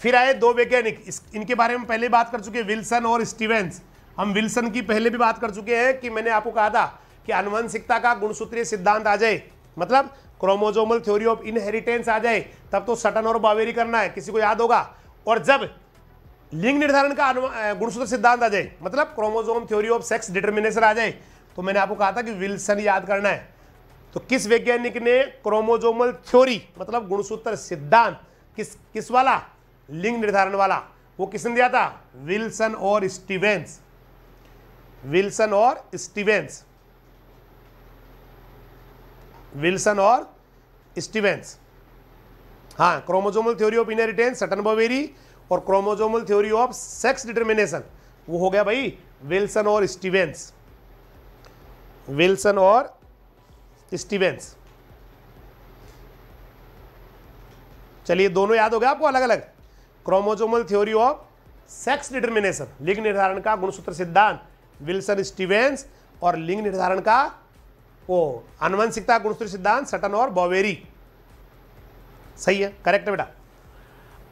फिर आए दो वैज्ञानिक इनके बारे में पहले बात कर चुके विल्सन और स्टीवेंस हम विल्सन की पहले भी बात कर चुके हैं कि मैंने आपको कहा था कि अनुवंशिकता का गुणसूत्रीय सिद्धांत आ जाए मतलब क्रोमोजोमल थ्योरी ऑफ इनहेरिटेंस आ जाए तब तो सटन और बावेरी करना है किसी को याद होगा और जब लिंग निर्धारण का गुणसूत्र सिद्धांत आ जाए मतलब chromosome theory of sex determination आ जाए तो मैंने आपको कहा था कि विल्सन याद करना है तो किस वैज्ञानिक ने क्रोमोजोमल थ्योरी मतलब गुणसूत्र सिद्धांत किस किस वाला लिंग निर्धारण वाला वो किसने दिया था विल्सन और स्टीवेंस विल्सन हाँ, और स्टीवेंस विल्सन और स्टीवेंस हाँ chromosomal theory of inheritance Sutton Boveri और chromosomal theory of sex determination वो हो गया भाई विल्सन और स्टीवेंस विल्सन और स्टीवेंस चलिए दोनों याद हो गया आपको अलग अलग chromosomal theory of sex determination लिंग निर्धारण का गुणसूत्र सिद्धांत विल्सन स्टीवेंस और लिंग निर्धारण का वो अनुवंशिकता गुणसूत्र सिद्धांत सटन और बॉवेरी सही है करेक्ट बेटा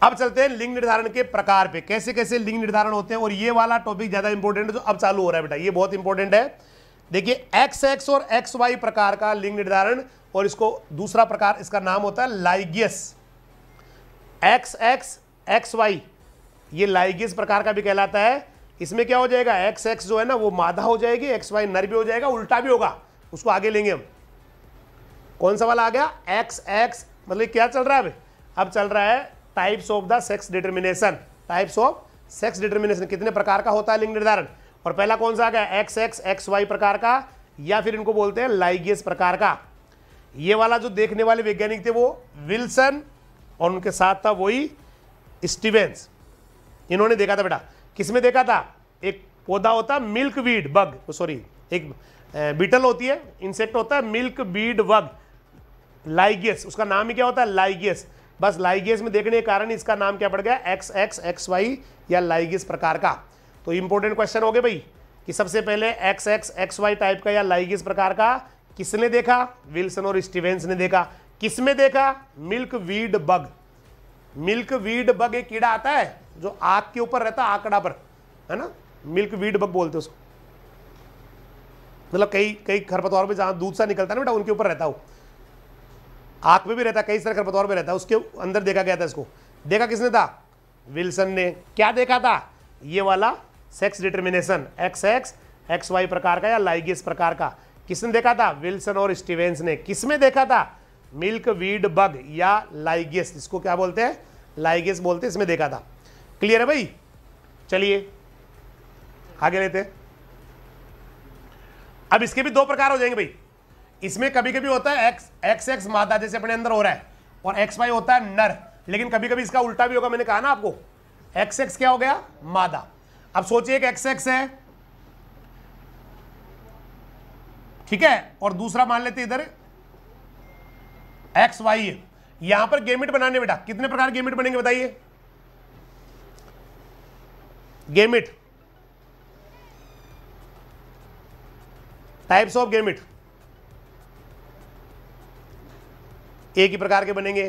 अब चलते हैं लिंग निर्धारण के प्रकार पे कैसे कैसे लिंग निर्धारण होते हैं और ये वाला टॉपिक ज़्यादा इंपॉर्टेंट है जो अब चालू हो रहा है बेटा ये बहुत इंपॉर्टेंट है देखिए एक्स एक्स और एक्स वाई प्रकार का लिंग निर्धारण और इसको दूसरा प्रकार इसका नाम होता है Lygaeus X X X Y ये लाइगियस प्रकार का भी कहलाता है इसमें क्या हो जाएगा एक्स एक्स जो है ना वो मादा हो जाएगी एक्स वाई नर भी हो जाएगा उल्टा भी होगा उसको आगे लेंगे हम कौन सा वाला आ गया एक्स एक्स मतलब क्या चल रहा है अभी अब चल रहा है types of the sex determination types of sex determination कितने प्रकार का होता है लिंग निर्धारण और पहला कौन सा आ गया एक्स एक्स एक्स वाई प्रकार का या फिर इनको बोलते हैं लाइगियस प्रकार का ये वाला जो देखने वाले वैज्ञानिक थे वो विल्सन और उनके साथ था वही स्टीवेंस इन्होंने देखा था बेटा किसमें देखा था एक पौधा होता है मिल्क वीड बग सॉरी एक बीटल होती है इंसेक्ट होता है मिल्क बीड बग लाइगियस उसका नाम ही क्या होता है लाइगियस बस लाइगियस में देखने के कारण इसका नाम क्या पड़ गया एक्स एक्स एक्स वाई या लाइगियस प्रकार का तो इंपॉर्टेंट क्वेश्चन हो गए भाई कि सबसे पहले X X X Y type का या लाइगियस प्रकार का किसने देखा विल्सन और स्टीवेंस ने देखा किसमें देखा milkweed bug milkweed bug एक कीड़ा आता है जो आग के ऊपर रहता है आकड़ा पर है ना मिल्क वीड बग बोलते उसको मतलब कई कई खरपतवार में जहां दूध सा निकलता है ना बेटा उनके ऊपर रहता हो आँख में भी रहता है कई सारे खरपतवार में रहता है उसके अंदर देखा गया था इसको देखा किसने था विल्सन ने क्या देखा था ये वाला sex determination X X X Y प्रकार का या लाइगिस प्रकार का किसने देखा था विल्सन और स्टीवेंस ने किसमें देखा था मिल्क वीड बग या लाइगिस इसको क्या बोलते हैं लाइगिस बोलते हैं इसमें देखा था क्लियर है भाई चलिए आगे लेते अब इसके भी दो प्रकार हो जाएंगे भाई इसमें कभी कभी होता है एक्स एक्स एक्स मादा जैसे अपने अंदर हो रहा है और एक्स वाई होता है नर लेकिन कभी कभी इसका उल्टा भी होगा मैंने कहा ना आपको एक्स एक्स क्या हो गया मादा अब सोचिए एक एक्स एक्स है ठीक है और दूसरा मान लेते इधर एक्स वाई है यहां पर गेमिट बनाने बेटा कितने प्रकार गेमिट बनेंगे बताइए गेमिट टाइप्स ऑफ गेमिट एक ही प्रकार के बनेंगे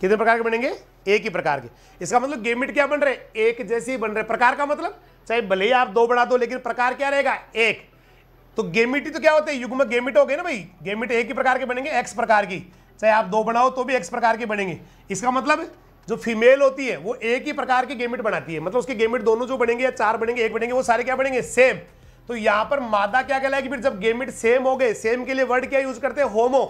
कितने प्रकार के बनेंगे एक ही प्रकार के इसका मतलब गेमिट क्या बन रहे एक जैसे ही बन रहे प्रकार का मतलब चाहे भले ही आप दो बढ़ा दो लेकिन प्रकार क्या रहेगा एक तो गेमिट ही तो क्या होते हैं में गेमिट हो गए ना भाई गेमिट एक ही प्रकार के बनेंगे एक्स प्रकार की चाहे आप दो बनाओ तो भी एक्स प्रकार के बनेंगे इसका मतलब जो फीमेल होती है वो एक ही प्रकार के गेमिट बनाती है मतलब उसके गेमिट दोनों जो बनेंगे या चार बनेंगे एक बनेंगे वो सारे क्या बनेंगे सेम तो यहां पर मादा क्या कहलाएगी फिर जब गेमिट सेम हो गए सेम के लिए वर्ड क्या यूज करते हैं होमो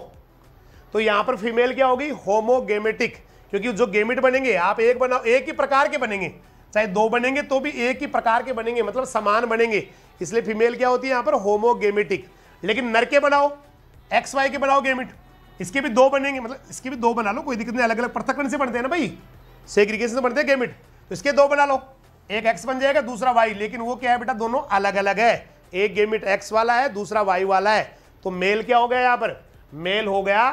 तो यहां पर फीमेल क्या होगी होमोगेमेटिक क्योंकि जो गेमिट बनेंगे आप एक बनाओ एक ही प्रकार के बनेंगे चाहे दो बनेंगे तो भी एक ही प्रकार के बनेंगे मतलब समान बनेंगे इसलिए फीमेल क्या होती है यहां पर होमोगेमेटिक लेकिन नर के बनाओ एक्स वाई के बनाओ गेमिट इसके भी दो बनेंगे मतलब इसके भी दो बना लो कोई दिक्कत नहीं अलग अलग पृथककरण से बनते हैं ना भाई सेग्रीगेशन से बनते हैं गेमिट तो इसके दो बना लो एक एक्स बन जाएगा दूसरा वाई लेकिन वो क्या है बेटा दोनों अलग अलग है एक गेमिट एक्स वाला है दूसरा वाई वाला है तो मेल क्या हो गया यहाँ पर मेल हो गया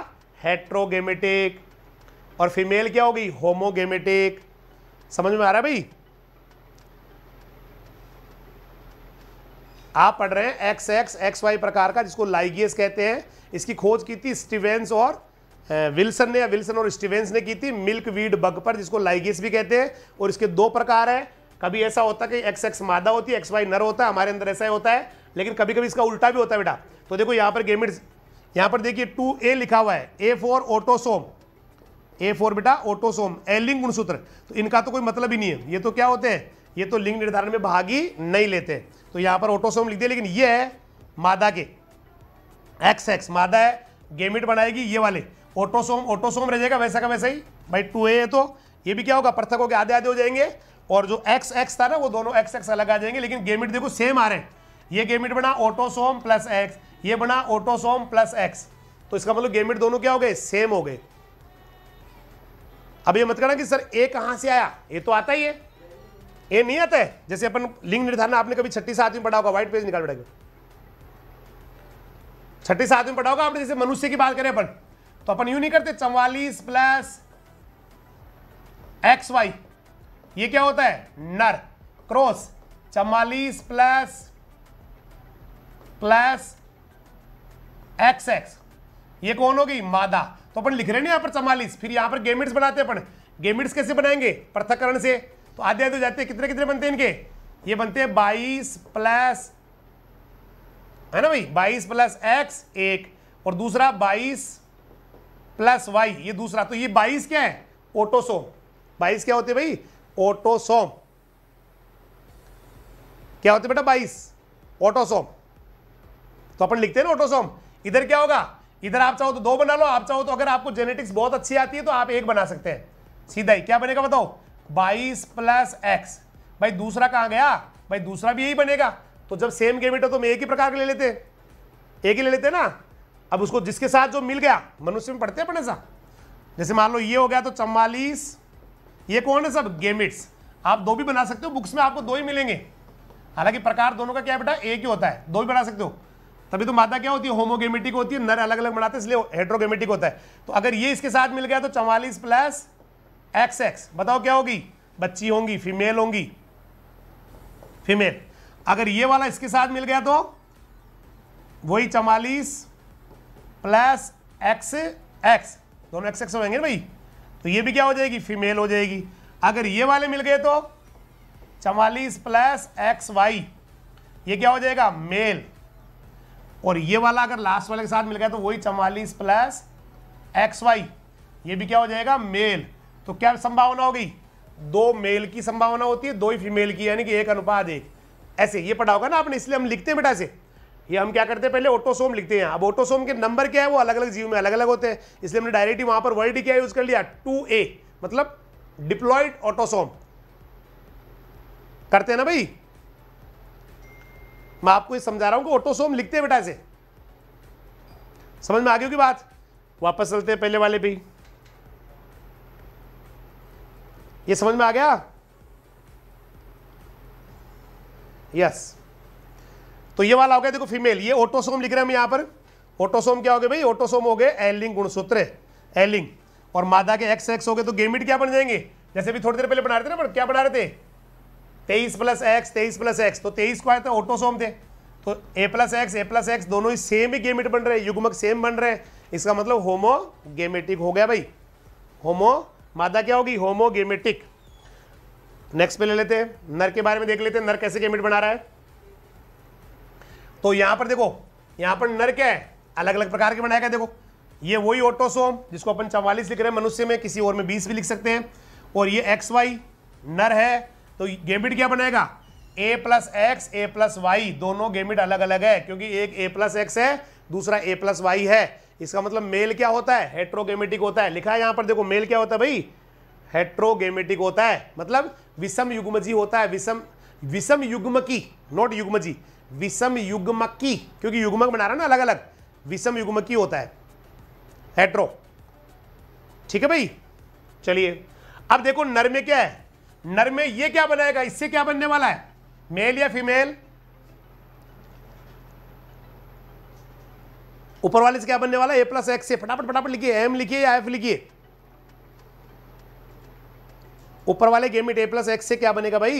हेट्रोगेमेटिक और फीमेल क्या हो गई होमोगेमेटिक समझ में आ रहा है भाई आप पढ़ रहे हैं एक्स एक्स एक्स वाई प्रकार का जिसको लाइगियस कहते हैं इसकी खोज की थी स्टीवेंस और विल्सन ने या विल्सन और स्टीवेंस ने की थी मिल्क वीड बग पर जिसको लाइगिस भी कहते हैं और इसके दो प्रकार है कभी ऐसा होता है कि एक्स एक्स मादा होती है एक्स वाई नर होता है हमारे अंदर ऐसा ही होता है लेकिन कभी कभी इसका उल्टा भी होता है बेटा तो देखो यहाँ पर गेमिट्स यहाँ पर देखिए टू ए लिखा हुआ है A four autosome A four बेटा ऑटोसोम एलिंग गुणसूत्र तो इनका तो कोई मतलब ही नहीं है ये तो क्या होते हैं ये तो लिंग निर्धारण में भागी नहीं लेते तो यहाँ पर ऑटोसोम लिख दिया लेकिन ये है मादा के एक्स एक्स मादा है गेमिट बनाएगी ये वाले ऑटोसोम ऑटोसोम रह जाएगा वैसा का वैसा ही भाई टू ए है तो ये भी क्या होगा पृथक होकर आधे आधे हो जाएंगे और जो एक्स एक्स था ना वो दोनों एक्स एक्स अलग आ जाएंगे लेकिन गेमिट देखो सेम आ रहे हैं ये गेमिट बना ऑटोसोम प्लस एक्स ये बना ऑटोसोम प्लस एक्स तो इसका मतलब गेमिट दोनों क्या हो गए सेम हो गए अब ये मत करना कि सर ए कहां से आया ये तो आता ही है ए नहीं आता है जैसे अपन लिंग निर्धारण आपने कभी छठी साथ पढ़ा होगा व्हाइट पेज निकाल पड़ेगा छठी साथ में पढ़ा होगा आपने जैसे मनुष्य की बात करें अपन तो अपन यू नहीं करते चौवालीस प्लस एक्स वाई ये क्या होता है नर क्रॉस चवालीस प्लस प्लस एक्स एक्स ये कौन होगी मादा तो अपन लिख रहे हैं ना पर चवालीस फिर यहां पर गेमिट्स बनाते हैं अपन गेमिट्स कैसे बनाएंगे पृथककरण से तो आधे आधे जाते हैं कितने कितने बनते हैं इनके ये बनते हैं बाईस प्लस है ना भाई बाईस प्लस एक्स एक और दूसरा बाईस प्लस वाई ये दूसरा तो ये बाईस क्या है ऑटोसोम बाईस क्या होते भाई ऑटोसोम क्या होते बेटा 22 ऑटोसोम तो अपन लिखते हैं ना ऑटोसोम इधर क्या होगा इधर आप चाहो तो दो बना लो आप चाहो तो अगर आपको जेनेटिक्स बहुत अच्छी आती है तो आप एक बना सकते हैं सीधा ही क्या बनेगा बताओ बाईस प्लस एक्स भाई दूसरा कहाँ गया भाई दूसरा भी यही बनेगा तो जब सेम गेमिट हो तो हम एक ही प्रकार के ले लेते हैं एक ही ले लेते ना अब उसको जिसके साथ जो मिल गया मनुष्य में पढ़ते हैं अपने सा जैसे मान लो ये हो गया तो चवालीस ये कौन है सब गेमिट्स आप दो भी बना सकते हो बुक्स में आपको दो ही मिलेंगे हालांकि प्रकार दोनों का क्या बेटा एक ही होता है दो भी बना सकते हो तभी तो माता क्या होती है होमोगेमेटिक होती है नर अलग अलग बनाते हैं इसलिए हेट्रोगेमेटिक होता है तो अगर ये इसके साथ मिल गया तो चवालीस प्लस एक्स एक्स बताओ क्या होगी बच्ची होंगी फीमेल होंगी फीमेल अगर ये वाला इसके साथ मिल गया तो वही चवालीस प्लस एक्स एक्स दोनों एक्स एक्स होंगे ना भाई तो ये भी क्या हो जाएगी फीमेल हो जाएगी अगर ये वाले मिल गए तो चवालीस प्लस एक्स वाई ये क्या हो जाएगा मेल और ये वाला अगर लास्ट वाले के साथ मिल गया तो वही चवालीस प्लस एक्स वाई ये भी क्या हो जाएगा मेल तो क्या संभावना हो गई दो मेल की संभावना होती है दो ही फीमेल की यानी कि एक अनुपात एक ऐसे ये पढ़ा होगा ना आपने इसलिए हम लिखते हैं बेटा ऐसे ये हम क्या करते हैं पहले ऑटोसोम लिखते हैं अब ऑटोसोम के नंबर क्या है वो अलग अलग जीव में अलग अलग होते हैं इसलिए हमने डायरेक्ट वहां पर वर्ड ही क्या यूज़ कर लिया टू ए मतलब डिप्लॉयड ऑटोसोम करते हैं ना भाई मैं आपको ये समझा रहा हूं कि ऑटोसोम लिखते हैं बेटा से समझ में आ गई की बात वापस चलते हैं पहले वाले भाई ये समझ में आ गया यस तो ये वाला हो गया देखो फीमेल ये ऑटोसोम लिख रहे हम यहाँ पर ऑटोसोम क्या हो गए भाई ऑटोसोम हो गए एलिंग गुणसूत्र एलिंग और मादा के एक्स एक्स हो गए तो गेमिट क्या बन जाएंगे जैसे भी थोड़ी देर पहले बना रहे थे ना क्या बना रहे थे तेईस प्लस एक्स तेईस प्लस एक्स तो तेईस को आए थे ऑटोसोम थे तो A plus X A plus X दोनों ही सेम ही गेमिट बन रहे हैं युगमक सेम बन रहे हैं इसका मतलब होमो गेमेटिक हो गया भाई होमो मादा क्या होगी होमो गेमेटिक नेक्स्ट पे ले लेते हैं नर के बारे में देख लेते हैं नर कैसे गेमिट बना रहा है तो यहां पर देखो यहां पर नर क्या है अलग अलग प्रकार के बनाया गया देखो ये वही ऑटोसोम जिसको अपन चवालीस लिख रहे हैं मनुष्य में किसी और में बीस भी लिख सकते हैं और ये एक्स वाई नर है तो गेमिट क्या बनाएगा A plus X A plus Y दोनों गेमिट अलग अलग है क्योंकि एक ए प्लस एक्स है दूसरा ए प्लस वाई है इसका मतलब मेल क्या होता है हेट्रोगेमेटिक होता है लिखा है यहां पर देखो मेल क्या होता है भाई हेट्रोगेमेटिक होता है मतलब विषम युग्मजी होता है विषम विषम युग्म की नोट विषम युग्म की क्योंकि युग्मक बना रहा ना अलग अलग विषम युग्म की होता है हेट्रो ठीक है भाई चलिए अब देखो नर में क्या है नर में ये क्या बनाएगा इससे क्या बनने वाला है मेल या फीमेल ऊपर वाले से क्या बनने वाला है ए प्लस एक्स से फटाफट फटाफट लिखिए एम लिखिए या एफ लिखिए ऊपर वाले गेमिट ए प्लस एक्स से क्या बनेगा भाई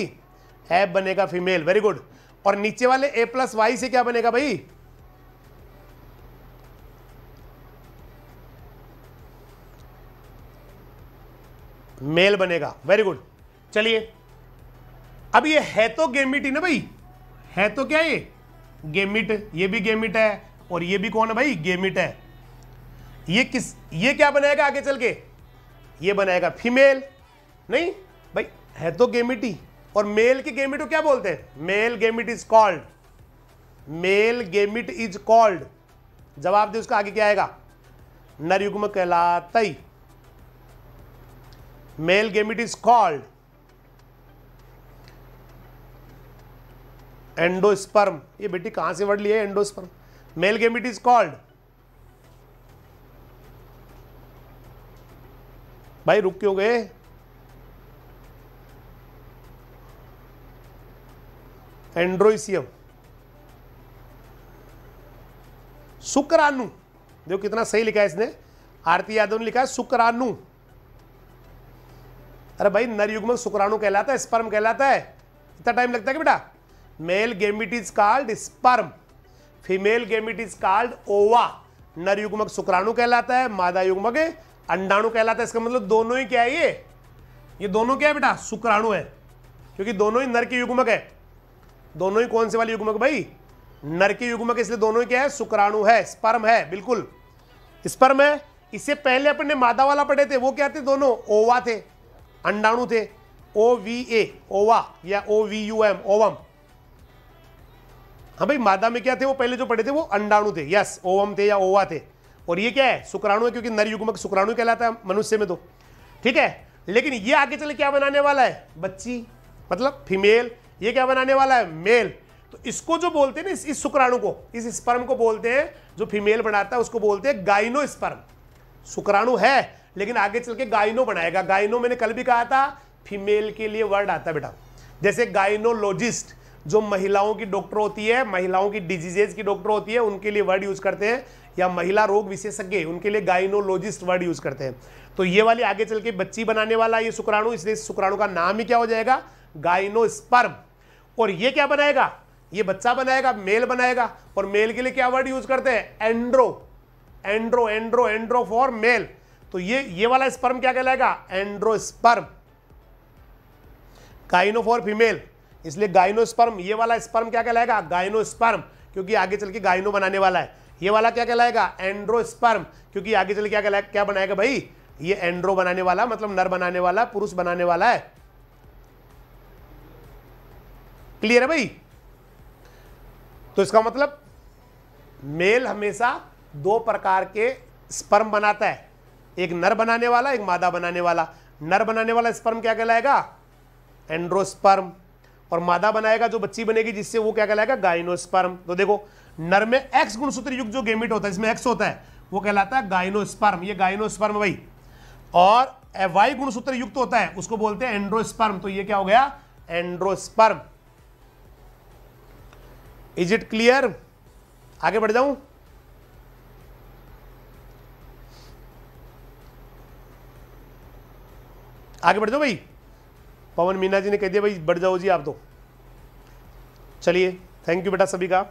एफ बनेगा फीमेल वेरी गुड और नीचे वाले ए प्लस वाई से क्या बनेगा भाई मेल बनेगा वेरी गुड चलिए अब ये है तो गेमिट ही ना भाई है तो क्या ये गेमिट ये भी गेमिट है और ये भी कौन है भाई गेमिट है ये किस ये क्या बनाएगा आगे चल के ये बनाएगा फीमेल नहीं भाई है तो गेमिटी और मेल के गेमिट को क्या बोलते हैं male gamete is called male gamete is called जवाब दे उसका आगे क्या आएगा नरयुग्म कहलातई male gamete is called endosperm ये बेटी कहां से वर्ड लिया है endosperm male gamete is called भाई रुक क्यों गए एंड्रोइसियम शुक्राणु देखो कितना सही लिखा है इसने आरती यादव ने लिखा है शुक्राणु अरे भाई नर शुक्राणु कहलाता है स्पर्म कहलाता है इतना टाइम लगता है कि बेटा male gamete is called sperm female gamete is called ova नर शुक्राणु कहलाता है मादा युग्मक अंडाणु कहलाता है इसका मतलब दोनों ही क्या है ये ये दोनों क्या है बेटा शुक्राणु है क्योंकि दोनों ही नर के युग्मक है दोनों ही कौन से वाले युग्मक भाई नर के युग्मक इसलिए दोनों ही क्या है शुक्राणु है स्पर्म है बिल्कुल स्पर्म है इससे पहले अपन ने मादा वाला पढ़े थे वो क्या थे दोनों ओवा थे अंडाणु थे ओ वी ए ओवा या O V U M ovum हाँ भाई मादा में क्या थे वो पहले जो पढ़े थे वो अंडाणु थे यस ओवम थे या ओवा थे और ये क्या है शुक्राणु है क्योंकि नर युग्मक शुक्राणु कहलाता है मनुष्य में तो ठीक है लेकिन ये आगे चले क्या बनाने वाला है बच्ची मतलब फीमेल ये क्या बनाने वाला है मेल तो इसको जो बोलते हैं ना इस, शुक्राणु को इस स्पर्म को बोलते हैं जो फीमेल बनाता है उसको बोलते हैं गाइनो स्पर्म शुक्राणु है लेकिन आगे चल के गाइनो बनाएगा गाइनो मैंने कल भी कहा था फीमेल के लिए वर्ड आता है बेटा जैसे गाइनोलॉजिस्ट जो महिलाओं की डॉक्टर होती है महिलाओं की डिजीजेज की डॉक्टर होती है उनके लिए वर्ड यूज़ करते हैं या महिला रोग विशेषज्ञ उनके लिए गाइनोलॉजिस्ट वर्ड यूज़ करते हैं तो ये वाली आगे चल के बच्ची बनाने वाला ये शुक्राणु इसलिए शुक्राणु का नाम ही क्या हो जाएगा गाइनोस्पर्म और ये क्या बनाएगा ये बच्चा बनाएगा मेल बनाएगा और मेल के लिए क्या वर्ड यूज करते हैं andro andro andro andro for male तो ये ये वाला स्पर्म क्या कहलाएगा androsperm gyno for female इसलिए गाइनो स्पर्म ये वाला स्पर्म क्या कहलाएगा गाइनो स्पर्म क्योंकि आगे चल के गाइनो बनाने वाला है ये वाला क्या कहलाएगा एंड्रो स्पर्म क्योंकि आगे चल के क्या क्या बनाएगा भाई ये एंड्रो बनाने वाला मतलब नर बनाने वाला पुरुष बनाने वाला है क्लियर है भाई तो इसका मतलब मेल हमेशा दो प्रकार के स्पर्म बनाता है एक नर बनाने वाला एक मादा बनाने वाला नर बनाने वाला स्पर्म क्या कहलाएगा एंड्रोस्पर्म और मादा बनाएगा जो बच्ची बनेगी जिससे वो क्या कहलाएगा गाइनोस्पर्म तो देखो नर में एक्स गुणसूत्र युक्त जो गेमिट होता है इसमें एक्स होता है वो कहलाता है गाइनोस्पर्म ये गाइनोस्पर्म भाई और वाई गुणसूत्र युक्त होता है उसको बोलते हैं एंड्रोस्पर्म तो ये क्या हो गया एंड्रोस्पर्म इज इट क्लियर आगे बढ़ जाऊं आगे बढ़ जाओ भाई पवन मीना जी ने कह दिया भाई बढ़ जाओ जी आप तो चलिए थैंक यू बेटा सभी का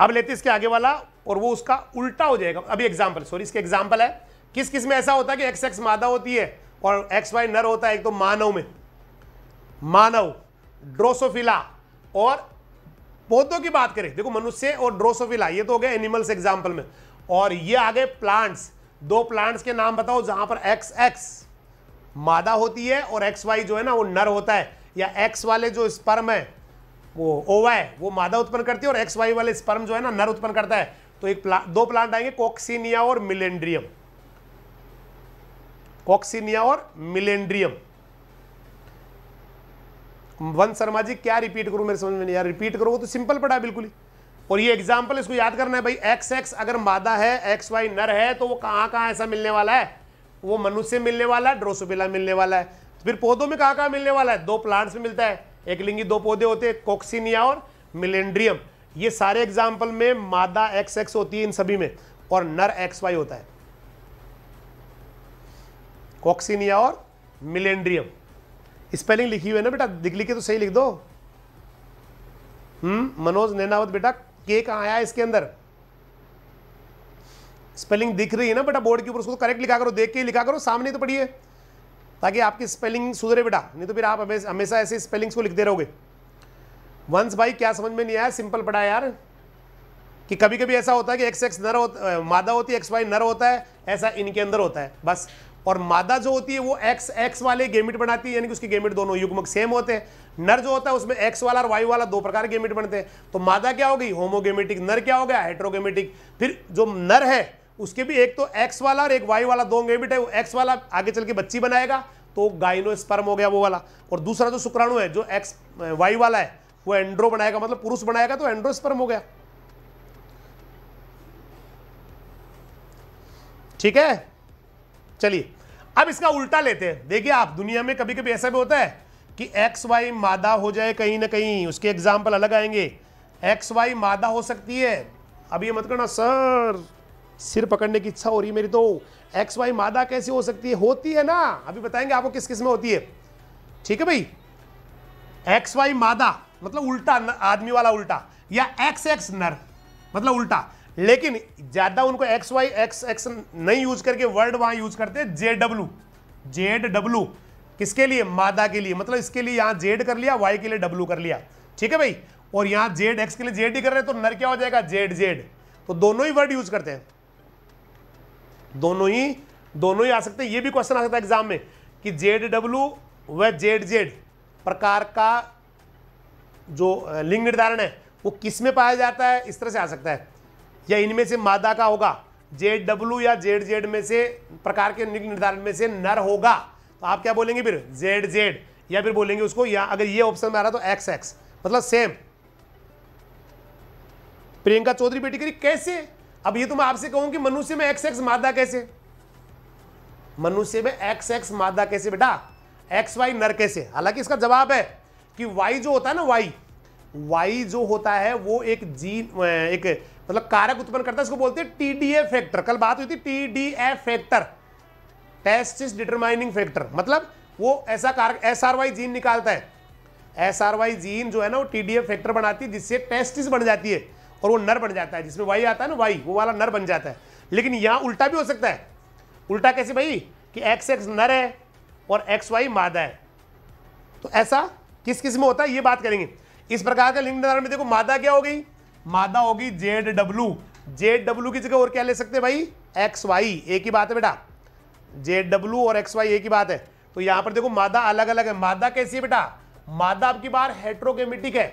अब लेते इसके आगे वाला और वो उसका उल्टा हो जाएगा अभी एग्जाम्पल सॉरी इसके एग्जाम्पल है किस किस में ऐसा होता है कि एक्स एक्स मादा होती है और एक्स वाई नर होता है एक तो मानव में मानव ड्रोसोफिला और पौधों की बात करें देखो मनुष्य और ड्रोसोफिला ये तो हो गया एनिमल्स एग्जाम्पल में और ये आ गए प्लांट्स दो प्लांट्स के नाम बताओ जहां पर एक्स एक्स मादा होती है और एक्स वाई जो है ना वो नर होता है या एक्स वाले जो स्पर्म है वो ओवा है वो मादा उत्पन्न करती है और एक्स वाई वाले स्पर्म जो है ना नर उत्पन्न करता है तो एक प्ला, दो प्लांट आएंगे कोक्सिनिया और मिलेंड्रियम कोक्सिनिया और मिलेंड्रियम वन शर्मा जी क्या रिपीट करूँ मेरे समझ में नहीं यार रिपीट करो वो तो सिंपल पड़ा बिल्कुल ही और ये एग्जाम्पल इसको याद करना है भाई एक्स एक्स अगर मादा है एक्स वाई नर है तो वो कहाँ कहाँ ऐसा मिलने वाला है वो मनुष्य मिलने वाला है ड्रोसोबिला मिलने वाला है फिर पौधों में कहाँ कहाँ मिलने वाला है दो प्लांट्स में मिलता है एक लिंगी दो पौधे होते हैं कोक्सिनिया और मिलेंड्रियम ये सारे एग्जाम्पल में मादा एक्स एक्स होती है इन सभी में और नर एक्स वाई होता है कोक्सिनिया और मिलेंड्रियम स्पेलिंग लिखी हुई है ना बेटा दिख लिखे तो सही लिख दो हम्म मनोज नैनावत बेटा के कहा आया इसके अंदर स्पेलिंग दिख रही है ना बेटा बोर्ड के ऊपर उसको करेक्ट तो लिखा करो देख के लिखा करो सामने तो पढ़िए ताकि आपकी स्पेलिंग सुधरे बेटा नहीं तो फिर आप हमेशा ऐसे स्पेलिंग्स को लिखते रहोगे वंस भाई क्या समझ में नहीं आया सिंपल पढ़ा यार कि कभी कभी ऐसा होता है कि एक्स एक्स नर होता मादा होती है एक्स वाई नर होता है ऐसा इनके अंदर होता है बस और मादा जो होती है वो एक्स एक्स वाले गेमिट बनाती है यानी कि उसके गेमिट दोनों युग्मक सेम होते हैं नर जो होता है उसमें एक्स वाला और वाई वाला दो प्रकार के गेमिट बनते हैं तो मादा क्या हो गई होमोगेमेटिक नर क्या हो गया हाइड्रोगेमेटिक फिर जो नर है उसके भी एक तो एक्स वाला और एक वाई वाला दो गेमिट है वो एक्स वाला आगे चल के बच्ची बनाएगा तो गाइनोस्पर्म हो गया वो वाला और दूसरा जो शुक्राणु है जो एक्स वाई वाला है वो एंड्रो बनाएगा मतलब पुरुष बनाएगा तो एंड्रोस्पर्म हो गया ठीक है चलिए अब इसका उल्टा लेते हैं देखिए आप दुनिया में कभी कभी ऐसा भी होता है कि एक्स वाई मादा हो जाए कहीं ना कहीं उसके एग्जाम्पल अलग आएंगे एक्स वाई मादा हो सकती है अब ये मत करना सर सिर पकड़ने की इच्छा हो रही मेरी तो एक्स वाई मादा कैसे हो सकती है होती है ना अभी बताएंगे आपको किस किस में होती है ठीक है भाई एक्स वाई मादा मतलब उल्टा आदमी वाला उल्टा या एक्स एक्स नर मतलब उल्टा लेकिन ज़्यादा उनको एक्स वाई एक्स एक्स नहीं यूज करके वर्ड वहां यूज करते हैं जे डब्लू जेड डब्लू किसके लिए मादा के लिए मतलब इसके लिए यहां जेड कर लिया वाई के लिए डब्लू कर लिया ठीक है भाई और यहां जेड एक्स के लिए जेड ही कर रहे हैं तो नर क्या हो जाएगा जेड जेड तो दोनों ही वर्ड यूज करते हैं दोनों ही दोनों ही आ सकते हैं ये भी क्वेश्चन आ सकता है एग्जाम में कि जेड डब्लू व जेड जेड प्रकार का जो लिंग निर्धारण है वो किस में पाया जाता है इस तरह से आ सकता है या इनमें से मादा का होगा जेड डब्ल्यू या जेड जेड में से प्रकार के निर्धारण में से नर होगा तो आप क्या बोलेंगे फिर जेड जेड या फिर बोलेंगे उसको या अगर ये ऑप्शन में आ रहा तो एक्स एक्स मतलब सेम प्रियंका चौधरी बेटी करी कैसे अब ये तो मैं आपसे कहूं कि मनुष्य में एक्स एक्स मादा कैसे मनुष्य में एक्स एक्स मादा कैसे बेटा एक्स वाई नर कैसे हालांकि इसका जवाब है कि वाई जो होता है ना वाई वाई जो होता है वो एक जीन एक मतलब कारक उत्पन्न करता है इसको बोलते हैं टीडीए फैक्टर कल बात हुई थी TDA factor testis determining factor मतलब वो ऐसा कारक एस आर वाई जीन निकालता है एस आर वाई जीन जो है ना वो टीडीए फैक्टर बनाती है जिससे टेस्टिस बन जाती है और वो नर बन जाता है जिसमें वाई आता है ना वाई वो वाला नर बन जाता है लेकिन यहाँ उल्टा भी हो सकता है उल्टा कैसे भाई कि एक्स एक्स नर है और एक्स वाई मादा है तो ऐसा किस किस में होता है ये बात करेंगे इस प्रकार का लिंग निर्धारण में देखो मादा क्या हो गई मादा होगी जेड डब्लू जेड डब्लू की जगह और क्या ले सकते हैं भाई एक्स वाई एक ही बात है बेटा जेड डब्लू और एक्स वाई एक ही बात है तो यहां पर देखो मादा अलग अलग है मादा कैसी है बेटा मादा आपकी बार हेट्रोगेमेटिक है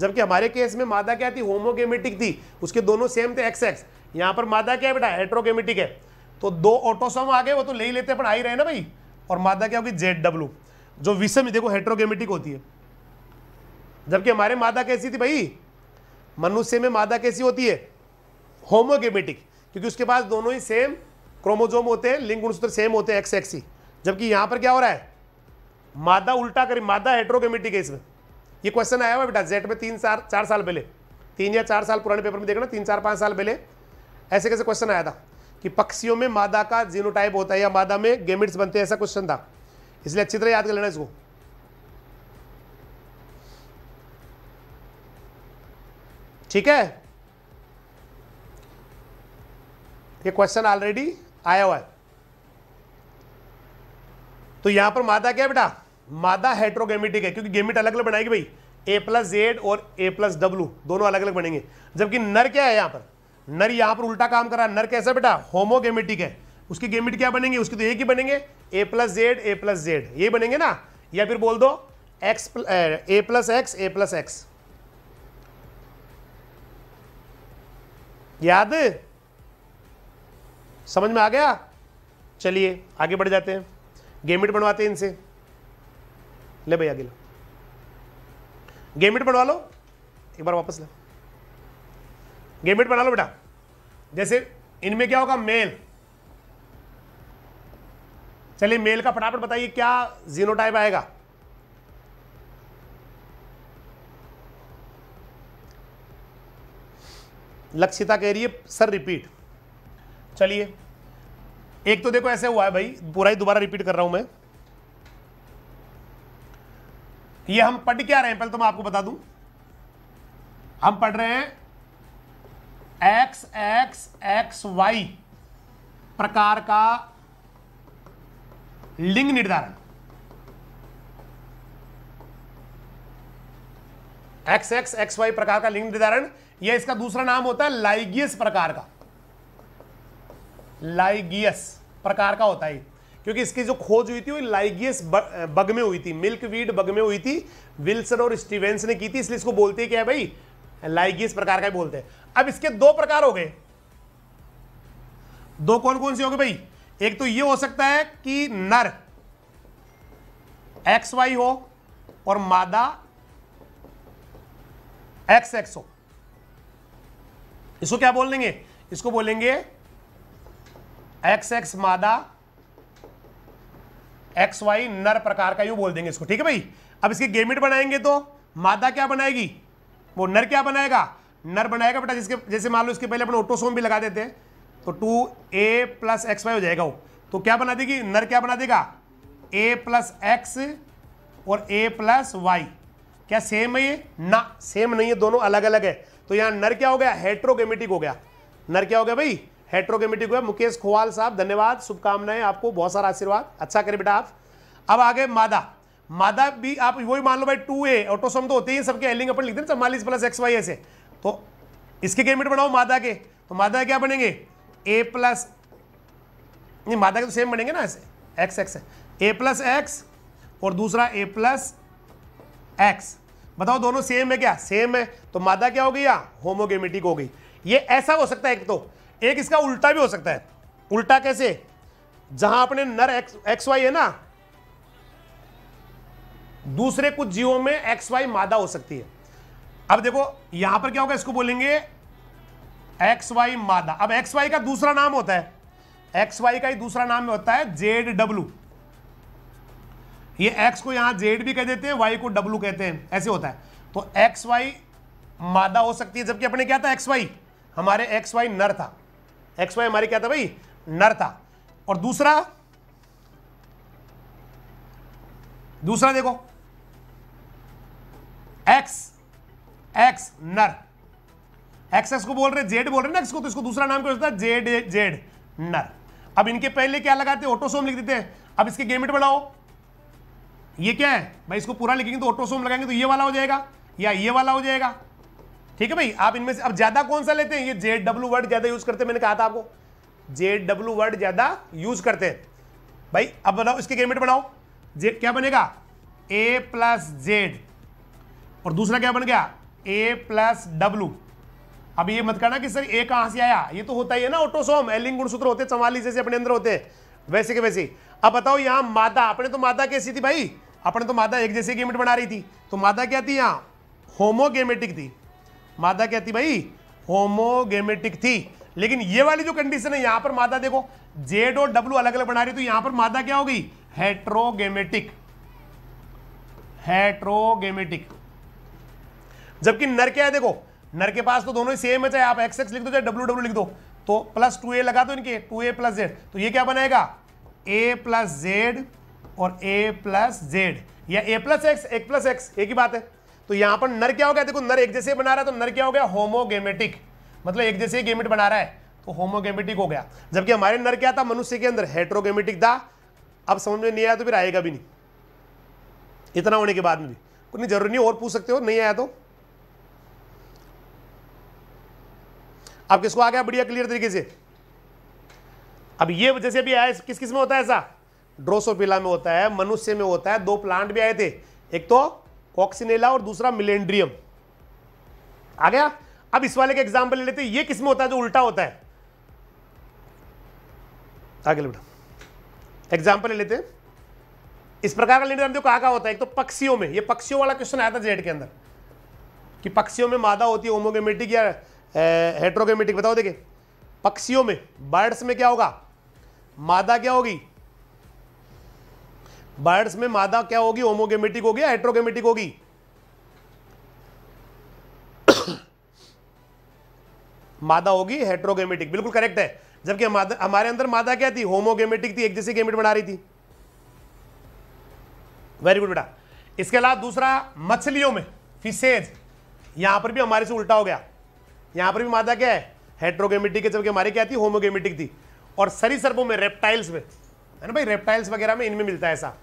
जबकि हमारे केस में मादा क्या थी होमोगेमेटिक थी उसके दोनों सेम थे एक्स एक्स यहां पर मादा क्या है बेटा हेट्रोगेमेटिक है तो दो ऑटोसोम आ गए वो तो ले ही लेते हैं पर आ ही रहे ना भाई और मादा क्या होगी जेड डब्लू जो विषम देखो हेट्रोगेमेटिक होती है जबकि हमारे मादा कैसी थी भाई मनुष्य में मादा कैसी होती है होमोगेमेटिक क्योंकि उसके पास दोनों ही सेम क्रोमोजोम होते हैं लिंग गुणसूत्र सेम होते हैं एक्स एक्सी जबकि यहां पर क्या हो रहा है मादा उल्टा करी मादा हेट्रोगेमेटिक है इसमें ये क्वेश्चन आया हुआ बेटा जेट में तीन चार चार साल पहले तीन या चार साल पुराने पेपर में देखना तीन चार पाँच साल पहले ऐसे कैसे क्वेश्चन आया था कि पक्षियों में मादा का जीनोटाइप होता है या मादा में गेमिट्स बनते हैं ऐसा क्वेश्चन था इसलिए अच्छी तरह याद कर लेना इसको ठीक है ये क्वेश्चन ऑलरेडी आया हुआ है तो यहां पर मादा क्या है बेटा मादा हेट्रोगेमिटिक है क्योंकि गेमिट अलग अलग बनाएगी भाई ए प्लस जेड और ए प्लस डब्ल्यू दोनों अलग अलग बनेंगे जबकि नर क्या है यहां पर नर यहां पर उल्टा काम कर रहा है नर कैसा बेटा होमोगेमेटिक है उसकी गेमिट क्या बनेंगे उसकी तो एक ही बनेंगे A plus Z A plus Z ये बनेंगे ना या फिर बोल दो X A plus X A plus X याद समझ में आ गया चलिए आगे बढ़ जाते हैं गेमिट बनवाते हैं इनसे ले भैया आगे लो गेमिट बनवा लो एक बार वापस लो गेमिट बना लो बेटा जैसे इनमें क्या होगा मेल चलिए मेल का फटाफट बताइए क्या जीनोटाइप आएगा लक्षिता कह रही है सर रिपीट चलिए एक तो देखो ऐसे हुआ है भाई पूरा ही दोबारा रिपीट कर रहा हूं मैं ये हम पढ़ क्या रहे हैं पहले तो मैं आपको बता दूं हम पढ़ रहे हैं एक्स एक्स एक्स वाई प्रकार का लिंग निर्धारण एक्स एक्स एक्स वाई प्रकार का लिंग निर्धारण यह इसका दूसरा नाम होता है लाइगियस प्रकार का लाइगियस प्रकार का होता है क्योंकि इसकी जो खोज हुई थी वो लाइगियस बग में हुई थी मिल्क वीड बग में हुई थी विल्सन और स्टीवेंस ने की थी इसलिए इसको बोलते हैं क्या है भाई लाइगियस प्रकार का ही बोलते हैं अब इसके दो प्रकार हो गए दो कौन कौन से हो गए भाई एक तो ये हो सकता है कि नर एक्स वाई हो और मादा एक्स एक्स हो इसको क्या बोल देंगे इसको बोलेंगे एक्स एक्स मादा एक्स वाई नर प्रकार का यू बोल देंगे इसको ठीक है भाई अब इसकी गेमिट बनाएंगे तो मादा क्या बनाएगी वो नर क्या बनाएगा नर बनाएगा बेटा जिसके जैसे मान लो इसके पहले अपन ऑटोसोम भी लगा देते हैं तो two A plus X Y हो जाएगा वो तो क्या बना देगी नर क्या बना देगा ए प्लस एक्स और ए प्लस वाई क्या सेम है ये ना सेम नहीं है दोनों अलग अलग है तो यहाँ नर क्या हो गया हेट्रोगेमेटिक हो गया नर क्या हो गया भाई हेट्रोगेमेटिक हो गया मुकेश खोवाल साहब धन्यवाद शुभकामनाएं आपको बहुत सारा आशीर्वाद अच्छा करें बेटा आप अब आगे मादा मादा भी आप वही मान लो भाई टू ए ऑटोसम तो होते ही सबके एलिंग अपन लिख चौवालीस प्लस एक्स वाई ऐसे तो इसके गेमिट बनाओ मादा के तो मादा क्या बनेंगे ए प्लस नहीं मादा के तो सेम बनेंगे ना ऐसे X X A plus X और दूसरा ए प्लस एक्स बताओ दोनों सेम है क्या सेम है तो मादा क्या हो गई या होमोगेमेटिक हो गई ये ऐसा हो सकता है एक तो एक इसका उल्टा भी हो सकता है उल्टा कैसे जहां अपने नर एक्स एक्स वाई है ना दूसरे कुछ जीवों में एक्स वाई मादा हो सकती है अब देखो यहां पर क्या होगा इसको बोलेंगे एक्स वाई मादा अब एक्स वाई का दूसरा नाम होता है एक्स वाई का ही दूसरा नाम होता है जेड डब्ल्यू ये एक्स को यहाँ जेड भी कह देते हैं वाई को डब्लू कहते हैं ऐसे होता है तो एक्स वाई मादा हो सकती है जबकि अपने क्या था एक्स वाई हमारे एक्स वाई नर था एक्स वाई हमारे क्या था भाई नर था और दूसरा दूसरा देखो एक्स एक्स नर एक्स एक्स को बोल रहे जेड बोल रहे ना एक्स को तो इसको दूसरा नाम क्या होता है जेड जेड नर अब इनके पहले क्या लगाते ऑटोसोम लिख देते हैं अब इसके गेमिट बढ़ाओ ये क्या है भाई इसको पूरा लिखेंगे तो ऑटोसोम लगाएंगे तो ये वाला हो जाएगा या ये वाला हो जाएगा ठीक है भाई आप इनमें से अब ज्यादा कौन सा लेते हैं ये जेड डब्ल्यू वर्ड ज्यादा यूज करते हैं मैंने कहा था आपको जेड डब्ल्यू वर्ड ज्यादा यूज करते हैं भाई अब बनाओ इसके गेमेट बनाओ जे क्या बनेगा ए प्लस जेड और दूसरा क्या बन गया ए प्लस डब्ल्यू अब ये मत करना कि सर ए कहां से आया ये तो होता ही है ना ऑटोसोम एलिंग गुणसूत्र होते चवालीस जैसे अपने अंदर होते वैसे के वैसे अब बताओ यहां मादा अपने तो मादा कैसी थी भाई अपने तो मादा एक जैसी गेमिट बना रही थी तो मादा क्या थी यहाँ होमोगेमेटिक थी मादा क्या थी भाई होमोगेमेटिक थी लेकिन ये वाली जो कंडीशन है यहां पर मादा देखो जेड और डब्ल्यू अलग अलग बना रही तो यहां पर मादा क्या हो गई हेट्रोगेमेटिक हेट्रोगेमेटिक जबकि नर क्या है देखो नर के पास तो दोनों ही सेम है चाहे आप एक्स एक्स लिख दो चाहे डब्ल्यू डब्ल्यू लिख दो तो प्लस टू ए लगा दो इनके टू ए प्लस जेड तो ये क्या बनाएगा ए प्लस जेड और ए प्लस जेड या ए प्लस एक्स एक प्लस एक्स एक ही बात है तो यहां पर नर क्या हो गया देखो नर एक जैसे बना रहा है तो नर क्या हो गया होमोगेमेटिक मतलब एक जैसे गेमेट बना रहा है तो होमोगेमेटिक हो गया जबकि हमारे नर क्या था मनुष्य के अंदर हेट्रोगेमेटिक था अब समझ में नहीं आया तो फिर आएगा भी नहीं इतना होने के बाद में भी कोई जरूरी नहीं और पूछ सकते हो नहीं आया तो अब किसको आ गया बढ़िया क्लियर तरीके से अब ये जैसे भी आया किस किस में होता है ऐसा ड्रोसोफिला में होता है मनुष्य में होता है दो प्लांट भी आए थे एक तो कॉक्सिनेला और दूसरा मिलेंड्रियम आ गया अब इस वाले के एग्जाम्पल ले लेते ये किसमें होता है जो उल्टा होता है आगे बेटा एग्जाम्पल ले लेते इस प्रकार का लेंडर कहा का होता है एक तो पक्षियों में ये पक्षियों वाला क्वेश्चन आया था जेड के अंदर कि पक्षियों में मादा होती है होमोगेमेटिक या हेट्रोगेमेटिक बताओ देखे पक्षियों में बर्ड्स में क्या होगा मादा क्या होगी बर्ड्स में मादा क्या होगी होमोगेमेटिक होगी या हेट्रोगेमेटिक होगी *coughs* मादा होगी हेट्रोगेमेटिक बिल्कुल करेक्ट है जबकि हमारे अंदर मादा क्या थी होमोगेमेटिक थी एक जैसी गेमिट बना रही थी वेरी गुड बेटा इसके अलावा दूसरा मछलियों में फिशेज यहां पर भी हमारे से उल्टा हो गया यहां पर भी मादा क्या है हेट्रोगेमेटिक है जबकि हमारी क्या थी होमोगेमेटिक थी और सरीसर्पों में रेप्टाइल्स में है ना भाई रेप्टाइल्स वगैरह में इनमें मिलता है ऐसा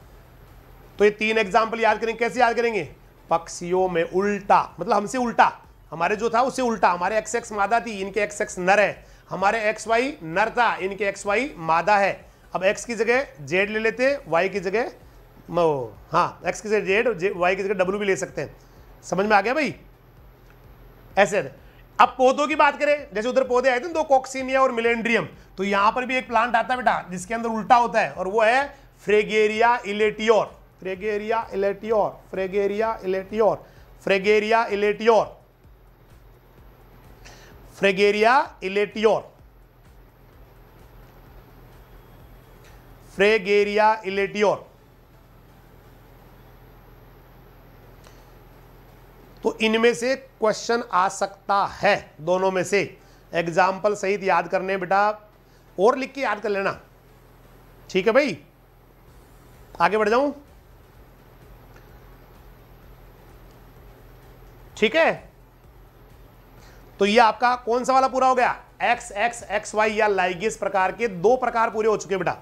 तो ये तीन एग्जाम्पल याद करेंगे कैसे याद करेंगे पक्षियों में उल्टा मतलब हमसे उल्टा हमारे जो था उससे उल्टा हमारे एक्स एक्स मादा थी इनके एक्स एक्स नर है हमारे एक्स वाई नर था इनके एक्स वाई मादा है अब एक्स की जगह जेड ले लेते वाई की जगह हाँ एक्स की जगह जेड वाई की जगह डब्ल्यू भी ले सकते हैं समझ में आ गया भाई ऐसे अब पौधों की बात करें जैसे उधर पौधे आए थे दो कोक्सिनिया और मिलेंड्रियम तो यहां पर भी एक प्लांट आता है बेटा जिसके अंदर उल्टा होता है और वो है Fragaria elatior Fragaria elatior Fragaria elatior Fragaria elatior Fragaria elatior Fragaria elatior तो इनमें से क्वेश्चन आ सकता है दोनों में से एग्जाम्पल सहित याद करने बेटा और लिख के याद कर लेना ठीक है भाई आगे बढ़ जाऊं ठीक है तो ये आपका कौन सा वाला पूरा हो गया एक्स एक्स एक्स वाई या लाइगिस प्रकार के दो प्रकार पूरे हो चुके बेटा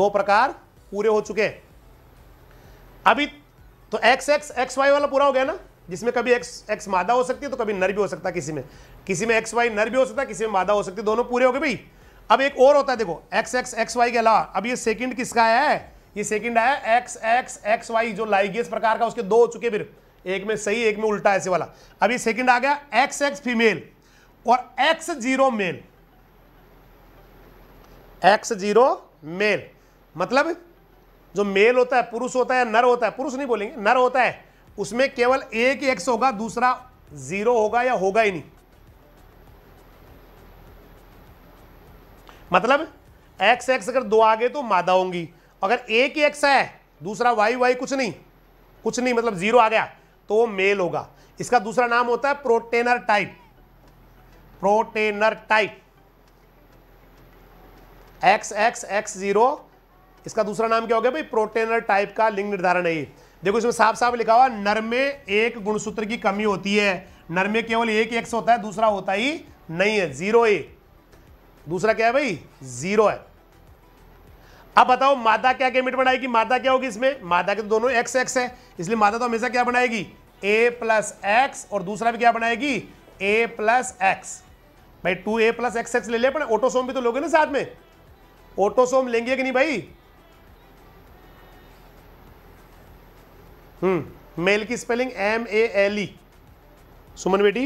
दो प्रकार पूरे हो चुके अभी तो एक्स एक्स एक्स वाई वाला पूरा हो गया ना जिसमें कभी एक्स एक्स मादा हो सकती है तो कभी नर भी हो सकता है किसी में किसी में एक्स वाई नर भी हो सकता है किसी में मादा हो सकती है दोनों पूरे हो गए भाई अब एक और होता है देखो एक्स एक्स एक्स वाई के अलावा अब ये सेकंड किसका आया है ये सेकंड आया एक्स एक्स एक्स वाई जो लाइगियस प्रकार का उसके दो हो चुके फिर एक में सही एक में उल्टा ऐसे वाला अभी सेकंड आ गया एक्स एक्स फीमेल और X zero male X zero male मतलब जो मेल होता है पुरुष होता है नर होता है पुरुष नहीं बोलेंगे नर होता है उसमें केवल एक ही एक्स होगा दूसरा जीरो होगा या होगा ही नहीं मतलब एक्स एक्स अगर दो आ गए तो मादा होंगी अगर एक ही एक्स है दूसरा वाई वाई कुछ नहीं कुछ नहीं मतलब जीरो आ गया तो वो मेल होगा इसका दूसरा नाम होता है protenor type protenor type X X X zero इसका दूसरा नाम क्या हो गया भाई प्रोटेनर टाइप का लिंग निर्धारण है ये देखो इसमें साफ साफ लिखा हुआ नर में एक गुणसूत्र की कमी होती है नर में केवल एक एक्स होता है दूसरा होता ही नहीं है जीरो ए दूसरा क्या है भाई जीरो है अब बताओ मादा क्या गेमिट बनाएगी मादा क्या होगी इसमें मादा के तो दोनों एक्स एक्स है इसलिए मादा तो हमेशा क्या बनाएगी ए प्लस एक्स और दूसरा भी क्या बनाएगी ए प्लस एक्स भाई two A plus X X ले लिया अपने ऑटोसोम भी तो लोगे ना साथ में ऑटोसोम लेंगे कि नहीं भाई हम्म मेल की spelling M A L E Suman बेटी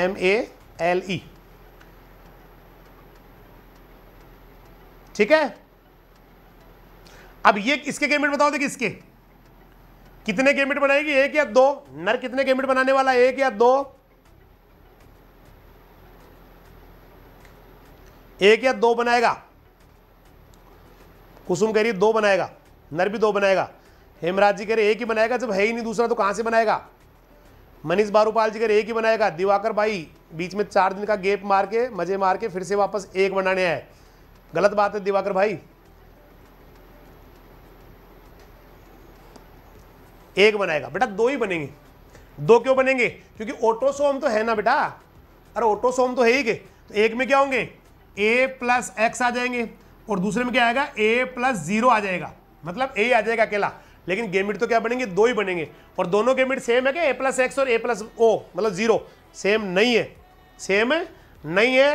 एम ए एल ई ठीक है अब ये इसके गेमिट बताओ देखिए इसके कितने गेमिट बनाएगी एक या दो नर कितने गेमिट बनाने वाला एक या दो एक या दो बनाएगा कुसुम कह रही दो बनाएगा नर भी दो बनाएगा हेमराज जी कह रहे एक ही बनाएगा जब है ही नहीं दूसरा तो कहां से बनाएगा मनीष बारूपाल जी कह रहे एक ही बनाएगा दिवाकर भाई बीच में चार दिन का गेप मार के मजे मार के फिर से वापस एक बनाने आए गलत बात है दिवाकर भाई एक बनाएगा बेटा दो ही बनेंगे दो क्यों बनेंगे क्योंकि ऑटोसोम तो है ना बेटा अरे ऑटोसोम तो है ही के तो एक में क्या होंगे ए प्लस एक्स आ जाएंगे और दूसरे में क्या आएगा ए प्लस जीरो आ जाएगा मतलब ए आ जाएगा अकेला लेकिन गेमिट तो क्या बनेंगे दो ही बनेंगे और दोनों गेमिट सेम है क्या ए प्लस एक्स और ए प्लस ओ मतलब जीरो सेम नहीं है सेम है नहीं है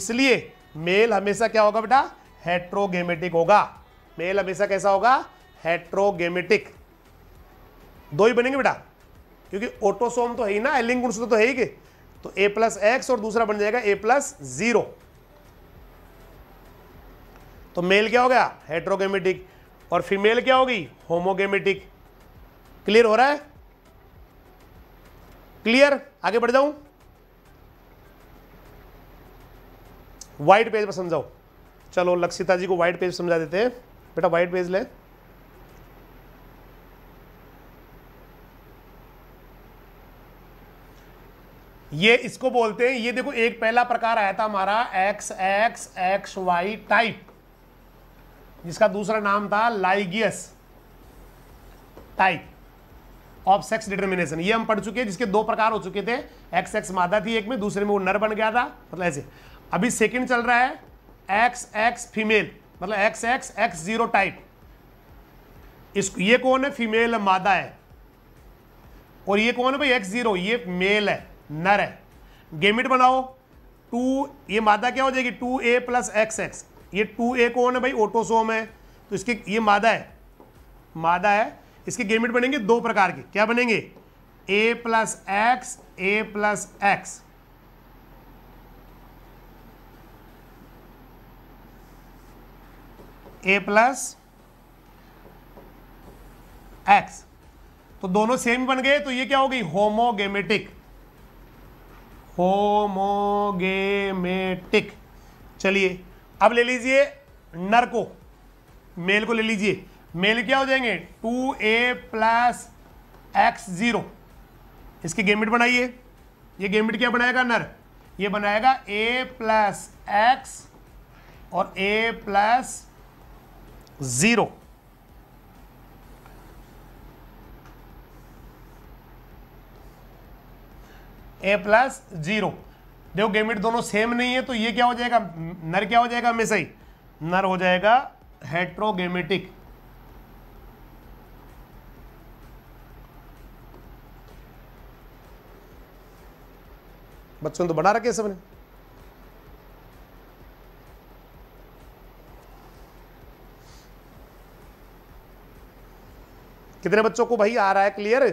इसलिए मेल हमेशा क्या होगा बेटा हेट्रोगेमेटिक होगा मेल हमेशा कैसा होगा हेट्रोगेमेटिक दो ही बनेंगे बेटा क्योंकि ऑटोसोम तो है ही ना एलिंग गुण तो है ही के तो ए प्लस एक्स और दूसरा बन जाएगा ए प्लस जीरो तो मेल क्या हो गया हेट्रोगेमेटिक और फीमेल क्या होगी होमोगेमेटिक क्लियर हो रहा है क्लियर आगे बढ़ जाऊं व्हाइट पेज पर समझाओ चलो लक्षिता जी को व्हाइट पेज समझा देते हैं बेटा व्हाइट पेज ले ये इसको बोलते हैं ये देखो एक पहला प्रकार आया था हमारा X X X Y type जिसका दूसरा नाम था Lygaeus type of sex determination ये हम पढ़ चुके हैं जिसके दो प्रकार हो चुके थे एक्स एक्स मादा थी एक में दूसरे में वो नर बन गया था मतलब ऐसे अभी सेकंड चल रहा है एक्स एक्स फीमेल मतलब X X X zero type इस ये कौन है फीमेल है मादा है और ये कौन है भाई एक्स जीरो ये मेल है नर है गेमिट बनाओ टू ये मादा क्या हो जाएगी two A plus X X ये टू ए कौन है भाई ओटोसोम है तो इसके ये मादा है मादा है इसके गेमिट बनेंगे दो प्रकार के क्या बनेंगे A plus X A plus X A plus X तो दोनों सेम बन गए तो ये क्या हो गई होमोगेमेटिक होमोगेमेटिक चलिए अब ले लीजिए नर को मेल को ले लीजिए मेल क्या हो जाएंगे two A plus X zero इसकी गेमिट बनाइए ये गेमिट क्या बनाएगा नर ये बनाएगा ए प्लस एक्स और A plus zero A plus zero देखो गेमिट दोनों सेम नहीं है तो ये क्या हो जाएगा नर क्या हो जाएगा हमेशा ही नर हो जाएगा हेट्रोगेमेटिक बच्चों तो बना रखे सबने कितने बच्चों को भाई आ रहा है क्लियर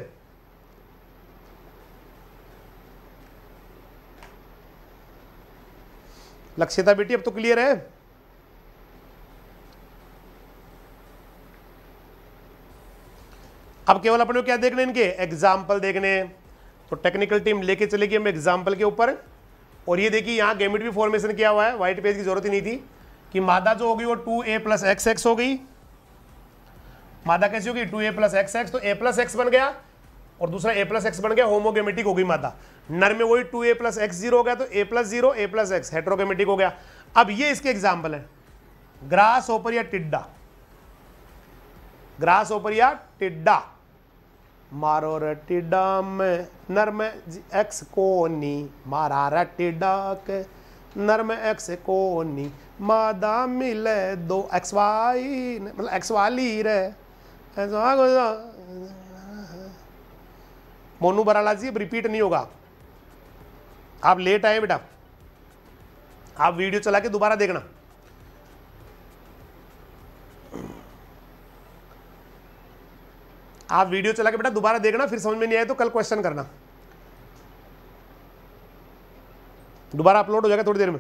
लक्षिता बेटी अब तो क्लियर है अब केवल अपने क्या देखने इनके एग्जाम्पल देखने तो टेक्निकल टीम लेके चलेगी हम एग्जाम्पल के ऊपर और ये देखिए यहां गेमिट भी फॉर्मेशन किया हुआ है व्हाइट पेज की जरूरत ही नहीं थी कि मादा जो होगी वो two A plus X X हो गई मादा कैसी होगी two A plus X X तो ए प्लस एक्स बन गया और दूसरा ए प्लस एक्स बन गया होमोगेमेटिक हो गई मादा नर में वही two A plus X zero हो गया तो A plus zero A plus X heterogametic हो गया अब ये इसके एग्जाम्पल है ग्रास ओपर या टिड्डा ग्रास ओपर या टिड्डा मारो रिड्डा में नर में एक्स को नी मारा रिड्डा के नर में एक्स को नी मादा मिले दो एक्स वाई मतलब एक्स वाली रे मोनू बराला जी अब रिपीट नहीं होगा आप लेट आए बेटा आप वीडियो चला के दोबारा देखना आप वीडियो चला के बेटा दोबारा देखना फिर समझ में नहीं आए तो कल क्वेश्चन करना दोबारा अपलोड हो जाएगा थोड़ी देर में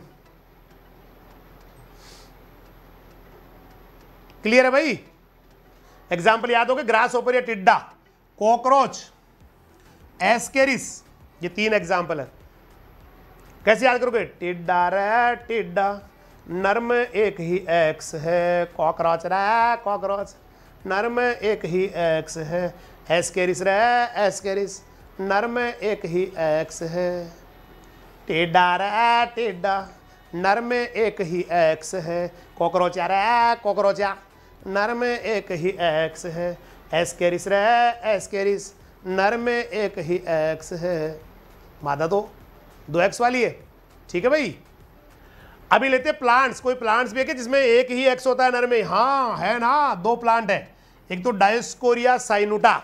क्लियर है भाई एग्जाम्पल याद हो गए ग्रास ओपर या टिड्डा कॉकरोच एस्केरिस ये तीन एग्जाम्पल है कैसे याद करोगे टिड्डा रे टिड्डा नर्म एक ही एक्स है कॉकरोच रे कॉकरोच नर्म एक ही एक्स है एस्केरिस रे एस्केरिस नर्म एक ही एक्स है टेडा रे टिड्डा नर्म एक ही एक्स है कॉकरोचा रे कॉकरोचा नर में एक ही एक्स है एस कैरिस रे एस कैरिस नर में एक ही एक्स है मादा तो दो एक्स वाली है ठीक है भाई अभी लेते प्लांट्स कोई प्लांट्स भी है कि जिसमें एक ही एक्स होता है नर में हाँ है ना दो प्लांट है एक तो डायस्कोरिया साइनुटा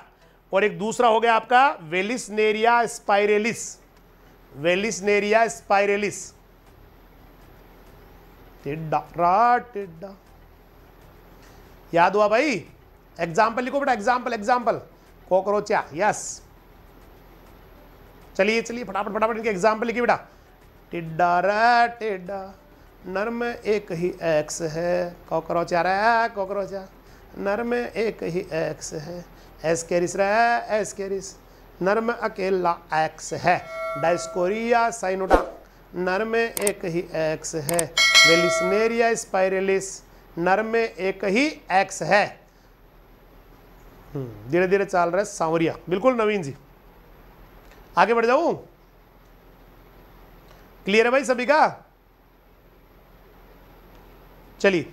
और एक दूसरा हो गया आपका वेलिसनेरिया स्पाइरेलिस वेलिसनेरिया स्पाइरेलिस टिड्डा टिड्डा याद हुआ भाई एग्जाम्पल लिखो बेटा एग्जाम्पल एग्जाम्पल कॉकरोचा यस चलिए चलिए फटाफट फटाफट इनके एग्जाम्पल लिखिए बेटा टिड्डा रे टिड्डा नर में एक ही एक्स है कॉकरोचा रे कॉकरोचा नर में एक ही एक्स है एस्केरिस रे एस्केरिस नर में अकेला एक्स है डाइस्कोरिया साइनोडा नर में एक ही एक्स है वेलिसनेरिया स्पाइरेलिस नर में एक ही एक्स है हम्म, धीरे धीरे चल रहा है सांवरिया बिल्कुल नवीन जी आगे बढ़ जाऊं क्लियर है भाई सभी का चलिए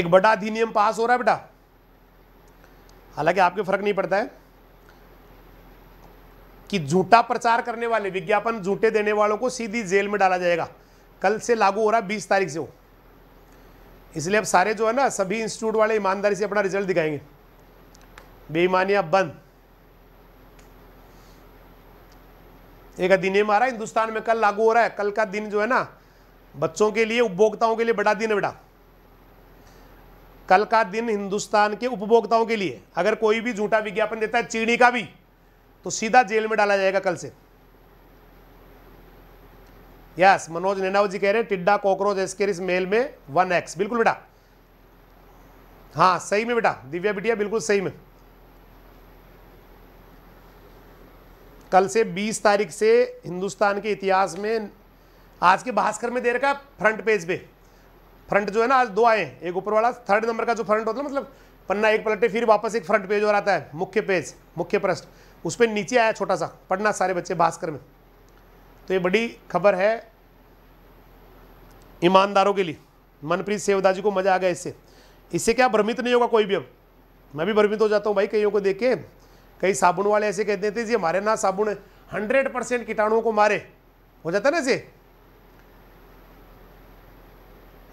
एक बड़ा अधिनियम पास हो रहा है बेटा हालांकि आपके फर्क नहीं पड़ता है कि झूठा प्रचार करने वाले विज्ञापन झूठे देने वालों को सीधी जेल में डाला जाएगा कल से लागू हो रहा है बीस तारीख से वो इसलिए अब सारे जो है ना सभी इंस्टीट्यूट वाले ईमानदारी से अपना रिजल्ट दिखाएंगे बेईमानियां बंद एक अधिनियम मारा हिंदुस्तान में कल लागू हो रहा है कल का दिन जो है ना बच्चों के लिए उपभोक्ताओं के लिए बड़ा दिन है बेटा कल का दिन हिंदुस्तान के उपभोक्ताओं के लिए अगर कोई भी झूठा विज्ञापन देता है चीनी का भी तो सीधा जेल में डाला जाएगा कल से यस मनोज नैनावत जी कह रहे हैं टिड्डा कॉकरोच एस मेल में वन एक्स बिल्कुल बेटा हाँ सही में बेटा दिव्या बिटिया बिल्कुल सही में कल से 20 तारीख से हिंदुस्तान के इतिहास में आज के भास्कर में दे रखा फ्रंट पेज पे फ्रंट जो है ना आज दो आए एक ऊपर वाला थर्ड नंबर का जो फ्रंट होता है मतलब पन्ना एक पलटे फिर वापस एक फ्रंट पेज और आता है मुख्य पेज मुख्य प्रश्न उस पर नीचे आया छोटा सा पढ़ना सारे बच्चे भास्कर में तो ये बड़ी खबर है ईमानदारों के लिए मनप्रीत सेवदा जी को मजा आ गया इससे इससे क्या भ्रमित नहीं होगा कोई भी अब मैं भी भ्रमित हो जाता हूँ भाई कईयों को देख के कई साबुन वाले ऐसे कहते थे जी हमारे ना साबुन हंड्रेड परसेंट कीटाणुओं को मारे हो जाता ना इसे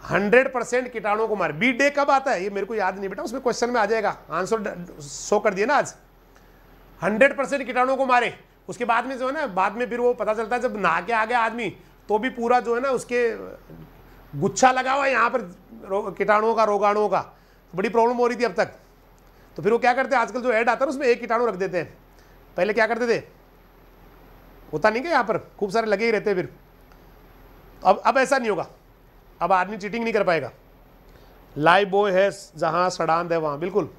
हंड्रेड परसेंट कीटाणुओं को मारे बी डे कब आता है ये मेरे को याद नहीं बेटा उसमें क्वेश्चन में आ जाएगा आंसर शो कर दिया ना आज हंड्रेड परसेंट कीटाणु को मारे उसके बाद में जो है ना बाद में फिर वो पता चलता है जब नहा के आ गया आदमी तो भी पूरा जो है ना उसके गुच्छा लगा हुआ है यहाँ पर कीटाणुओं का रोगाणुओं का बड़ी प्रॉब्लम हो रही थी अब तक तो फिर वो क्या करते हैं आजकल जो ऐड आता है ना उसमें एक कीटाणु रख देते हैं पहले क्या करते थे होता नहीं क्या यहाँ पर खूब सारे लगे ही रहते फिर तो अब अब ऐसा नहीं होगा अब आदमी चीटिंग नहीं कर पाएगा लाइव बॉय है जहाँ सड़ान है वहाँ बिल्कुल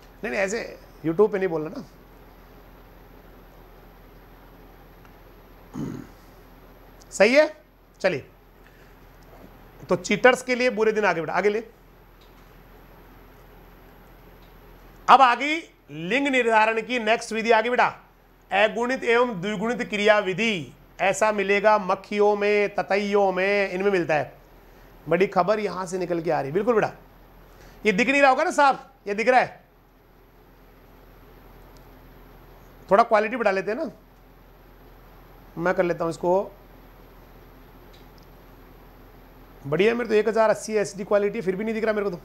नहीं नहीं ऐसे यूट्यूब पे नहीं बोलना ना सही है चलिए तो चीटर्स के लिए बुरे दिन आगे बेटा आगे ले अब आगे लिंग निर्धारण की नेक्स्ट विधि आगे बेटा अगुणित एवं द्विगुणित क्रिया विधि ऐसा मिलेगा मक्खियों में ततयों में इनमें मिलता है बड़ी खबर यहां से निकल के आ रही बिल्कुल बेटा ये दिख नहीं रहा होगा ना साफ ये दिख रहा है थोड़ा क्वालिटी बढ़ा लेते हैं ना मैं कर लेता हूं इसको बढ़िया मेरे तो एक हज़ार अस्सी एस डी क्वालिटी फिर भी नहीं दिख रहा मेरे को तो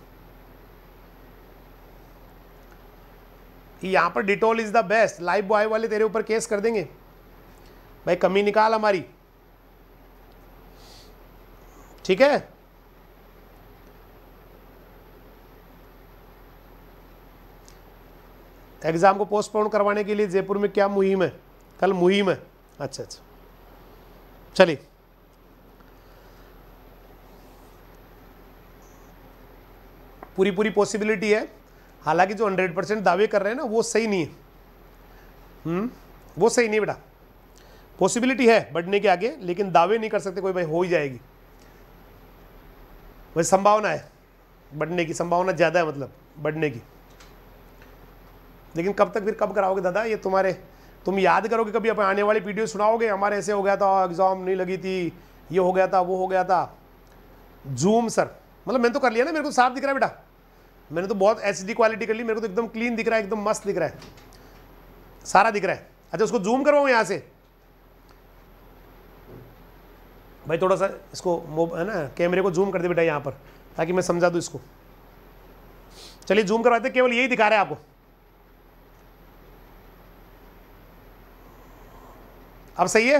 यहां पर Dettol is the best Lifebuoy वाले तेरे ऊपर केस कर देंगे भाई कमी निकाल हमारी ठीक है एग्ज़ाम को पोस्टपोन करवाने के लिए जयपुर में क्या मुहिम है कल मुहिम है अच्छा अच्छा चलिए पूरी पूरी पॉसिबिलिटी है हालांकि जो हंड्रेड परसेंट दावे कर रहे हैं ना वो सही नहीं है हम्म वो सही नहीं बेटा पॉसिबिलिटी है बढ़ने के आगे लेकिन दावे नहीं कर सकते कोई भाई हो ही जाएगी वही संभावना है बढ़ने की संभावना ज़्यादा है मतलब बढ़ने की लेकिन कब तक फिर कब कराओगे दादा ये तुम्हारे तुम याद करोगे कभी अपने आने वाली वीडियो सुनाओगे हमारे ऐसे हो गया था एग्ज़ाम नहीं लगी थी ये हो गया था वो हो गया था जूम सर मतलब मैंने तो कर लिया ना मेरे को तो साफ दिख रहा है बेटा मैंने तो बहुत एच क्वालिटी कर ली मेरे को तो एकदम क्लीन दिख रहा है एकदम मस्त दिख रहा है सारा दिख रहा है अच्छा उसको जूम करवाऊँ यहाँ से भाई थोड़ा सा इसको है ना कैमरे को जूम कर दे बेटा यहाँ पर ताकि मैं समझा दूँ इसको चलिए जूम करवाते केवल यही दिखा रहे आपको अब सही है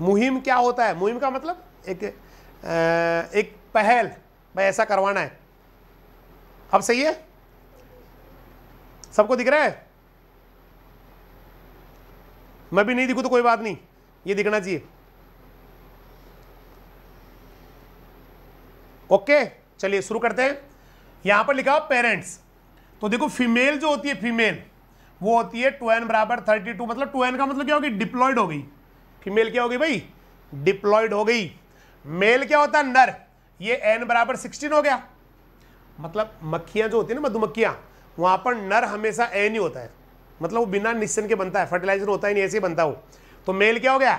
मुहिम क्या होता है मुहिम का मतलब एक एक पहल भाई ऐसा करवाना है अब सही है सबको दिख रहा है मैं भी नहीं दिखू तो कोई बात नहीं ये दिखना चाहिए ओके चलिए शुरू करते हैं यहां पर लिखा पेरेंट्स तो देखो फीमेल जो होती है फीमेल वो होती है टू एन बराबर थर्टी टू मतलब टू एन का मतलब क्या होगी डिप्लॉयड हो गई फीमेल क्या हो गई भाई डिप्लॉयड हो गई मेल क्या होता है नर ये एन बराबर सिक्सटीन हो गया मतलब मक्खियां जो होती है ना मधुमक्खियां वहां पर नर हमेशा एन ही होता है मतलब वो बिना निश्चन के बनता है फर्टिलाइजर होता ही नहीं ऐसे ही बनता वो तो मेल क्या हो गया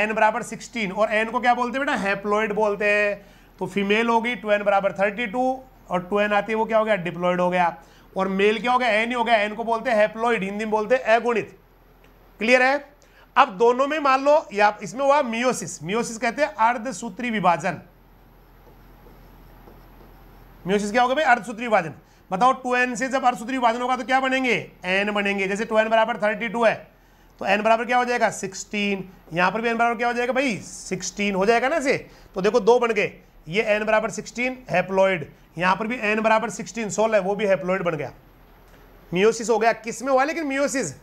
एन बराबर सिक्सटीन और एन को क्या बोलते हैं बेटा हैप्लोइड बोलते हैं तो फीमेल होगी टू एन बराबर थर्टी टू और टू एन आती है वो क्या हो गया डिप्लोइड हो गया और मेल क्या हो गया एन ही हो गया एन को बोलते हैं हैप्लॉइड हिंदी में बोलते हैं अगुणित क्लियर है अब दोनों में मान लो या इसमें हुआ मियोसिस मियोसिस कहते हैं अर्धसूत्री विभाजन मियोसिस क्या होगा भाई अर्धसूत्री विभाजन बताओ टू एन से जब अर्धसूत्री विभाजन होगा तो क्या बनेंगे एन बनेंगे जैसे टू एन बराबर थर्टी टू है तो एन बराबर क्या हो जाएगा सिक्सटीन यहां पर भी एन बराबर क्या हो जाएगा भाई सिक्सटीन हो जाएगा ना इसे तो देखो दो बन गए ये एन बराबर सिक्सटीन हैप्लॉइड यहां पर भी एन बराबर सिक्सटीन सोलह है वो भी हैप्लॉइड बन गया मियोसिस हो गया किस में हुआ लेकिन मियोसिस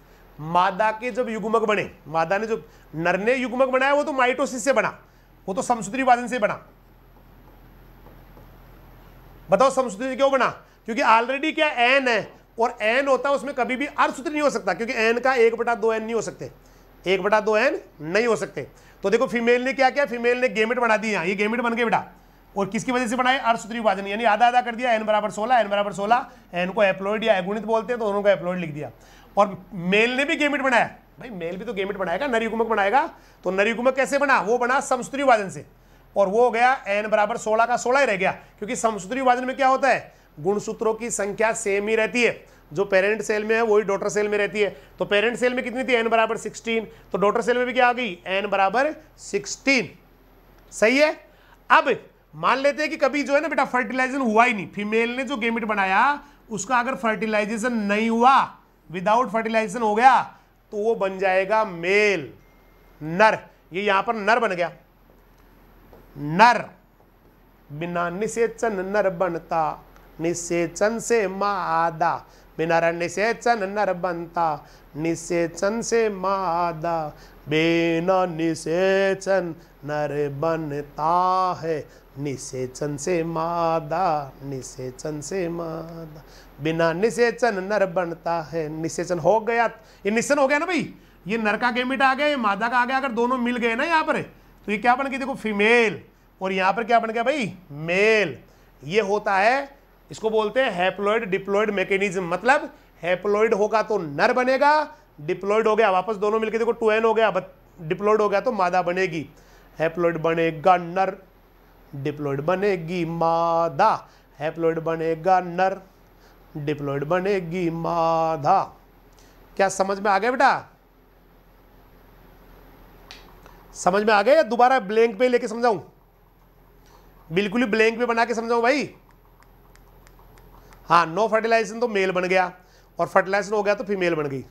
मादा के जब युग्मक बने मादा ने जो नर ने युग्मक बनाया वो तो माइटोसिस से बना वो तो समसूत्री विभाजन से बना बताओ समसूत्री क्यों बना क्योंकि ऑलरेडी क्या एन है और एन होता है उसमें कभी भी अर्थसूत्र नहीं हो सकता क्योंकि एन का एक बटा दो एन नहीं हो सकते एक बटा दो एन नहीं हो सकते तो देखो फीमेल ने क्या किया फीमेल ने गेमिट बना दिया ये गेमिट बन गए बेटा और किसकी वजह से बनाए अर्धसूत्री विभाजन यानी आधा आधा कर दिया एन बराबर सोलह एन बराबर सोलह एन को एप्लोइड या एगुणित बोलते हैं तो उन्होंने एप्लोइड लिख दिया और मेल ने भी गेमिट बनाया भाई मेल भी तो गेमिट बनाएगा नरियुगमक बनाएगा तो नरियुगमक कैसे बना वो बना समस्त्री वादन से और वो हो गया एन बराबर सोलह का सोलह ही रह गया क्योंकि समस्त्री वादन में क्या होता है गुणसूत्रों की संख्या सेम ही रहती है जो पेरेंट सेल में है वही डॉटर सेल में रहती है तो पेरेंट सेल में कितनी थी एन बराबर सिक्सटीन तो डॉटर सेल में भी क्या आ गई एन बराबर सिक्सटीन सही है अब मान लेते हैं कि कभी जो है ना बेटा फर्टिलाइजेशन हुआ ही नहीं फीमेल ने जो गेमिट बनाया उसका अगर फर्टिलाइजेशन नहीं हुआ विदाउट फर्टिलाइजेशन हो गया तो वो बन जाएगा मेल नर ये यहां पर नर बन गया नर बिना निषेचन नर बनता निषेचन से मादा बिना निषेचन नर बनता निषेचन से मादा बेना निषेचन नर बनता है निषेचन से मादा निषेचन से मादा बिना निषेचन नर बनता है निषेचन हो गया ये निषेचन हो गया ना भाई ये नर का गेमिट आ गया ये मादा का आ गया अगर दोनों मिल गए ना यहाँ पर तो ये क्या बन गया देखो फीमेल और यहाँ पर क्या बन गया भाई मेल ये होता है इसको बोलते हैं हैप्लोइड डिप्लोइड मैकेनिज्म मतलब हैप्लोइड होगा तो नर बनेगा डिप्लोइड हो गया वापस दोनों मिलकर देखो टू एन हो गया डिप्लोइड हो गया तो मादा बनेगी हैप्लोइड बनेगा नर डिप्लोइड बनेगी मादा हैप्लोइड बनेगा नर डिप्लोइड बनेगी मादा क्या समझ में आ गया बेटा समझ में आ गया या दोबारा ब्लैंक पे लेके समझाऊं बिल्कुल ही ब्लैंक पे बना के समझाऊं भाई हाँ नो फर्टिलाइजेशन तो मेल बन गया और फर्टिलाइजेशन हो गया तो फीमेल बन गई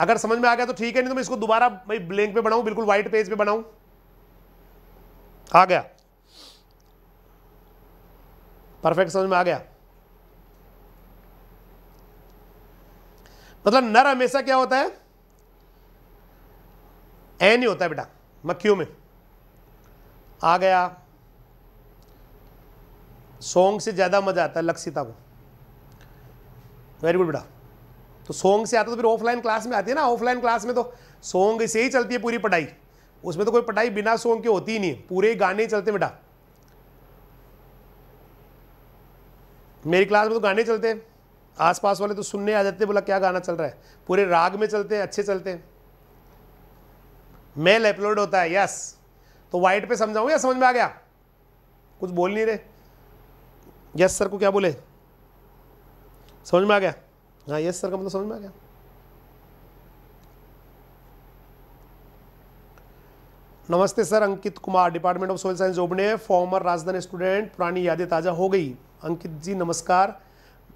अगर समझ में आ गया तो ठीक है नहीं तो मैं इसको दोबारा भाई ब्लैंक पे बनाऊं बिल्कुल व्हाइट पेज पे बनाऊं आ गया परफेक्ट समझ में आ गया मतलब नर हमेशा क्या होता है एन ही होता है बेटा मक्खियों में आ गया सॉन्ग से ज़्यादा मज़ा आता है लक्षिता को वेरी गुड बेटा तो सोंग से आता तो फिर ऑफलाइन क्लास में आती है ना ऑफलाइन क्लास में तो सोंग से ही चलती है पूरी पढ़ाई उसमें तो कोई पढ़ाई बिना सोंग के होती ही नहीं है पूरे गाने ही चलते बेटा मेरी क्लास में तो गाने चलते हैं पास वाले तो सुनने आ जाते बोला क्या गाना चल रहा है पूरे राग में चलते हैं अच्छे चलते हैं मेल अपलोड होता है यस तो वाइट पे समझाऊँ या समझ में आ गया कुछ बोल नहीं रहे यस सर को क्या बोले समझ में आ गया हाँ यस सर का मतलब समझ में आ गया नमस्ते sir Ankit Kumar department of social science जोबने फॉर्मर राजधानी स्टूडेंट पुरानी यादें ताज़ा हो गई अंकित जी नमस्कार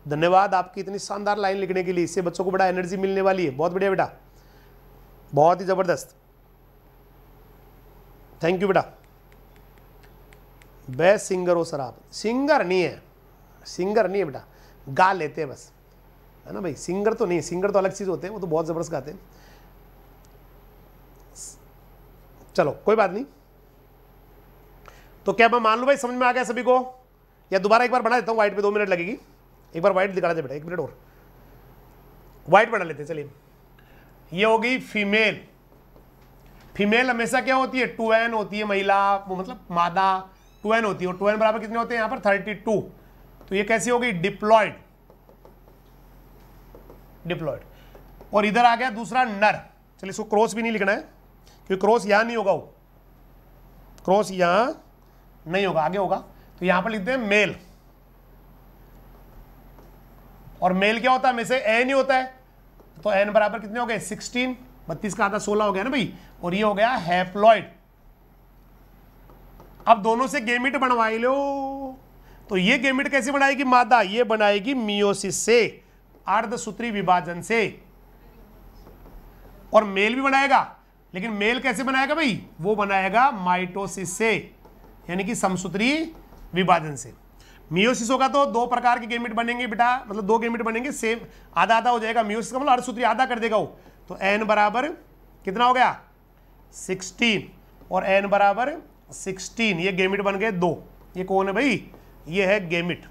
धन्यवाद आपकी इतनी शानदार लाइन लिखने के लिए इससे बच्चों को बड़ा एनर्जी मिलने वाली है बहुत बढ़िया बेटा बहुत ही ज़बरदस्त थैंक यू बेटा बेस्ट सिंगर हो सर आप सिंगर नहीं है सिंगर नहीं है बेटा गा लेते हैं बस है ना भाई सिंगर तो नहीं सिंगर तो अलग चीज़ होते हैं वो तो बहुत ज़बरदस्त गाते हैं चलो कोई बात नहीं तो क्या मैं मान लू भाई समझ में आ गया सभी को या दोबारा एक बार बना देता हूँ वाइट पे दो मिनट लगेगी एक बार वाइट दिखा दे बेटा एक मिनट और वाइट बना लेते हैं चलिए ये होगी फीमेल फीमेल हमेशा क्या होती है टू एन होती है महिला मतलब मादा टू एन होती है और टू एन बराबर कितने होते हैं यहाँ पर थर्टी टू तो ये कैसी होगी डिप्लॉयड डिप्लॉयड और इधर आ गया दूसरा नर चलिए इसको क्रॉस भी नहीं लिखना है क्योंकि क्रॉस यहां नहीं होगा वो क्रॉस यहां नहीं होगा आगे होगा तो यहां पर लिखते हैं मेल और मेल क्या होता है मे से एन ही होता है तो एन बराबर कितने हो गए सिक्सटीन बत्तीस का आधा सोलह हो गया ना भाई और ये हो गया हैप्लॉइड अब दोनों से गेमिट बनवाई लो तो ये गेमिट कैसे बनाएगी मादा ये बनाएगी मियोसिस से अर्धसूत्री विभाजन से और मेल भी बनाएगा लेकिन मेल कैसे बनाएगा भाई वो बनाएगा माइटोसिस से यानी कि समसूत्री विभाजन से मियोसिस होगा तो दो प्रकार के गेमिट बनेंगे बेटा मतलब दो गेमिट बनेंगे सेम आधा आधा हो जाएगा मियोसिस का मतलब अर्धसूत्री आधा कर देगा वो तो एन बराबर कितना हो गया सिक्सटीन और एन बराबर सिक्सटीन ये गेमिट बन गए दो ये कौन है भाई ये है गेमिट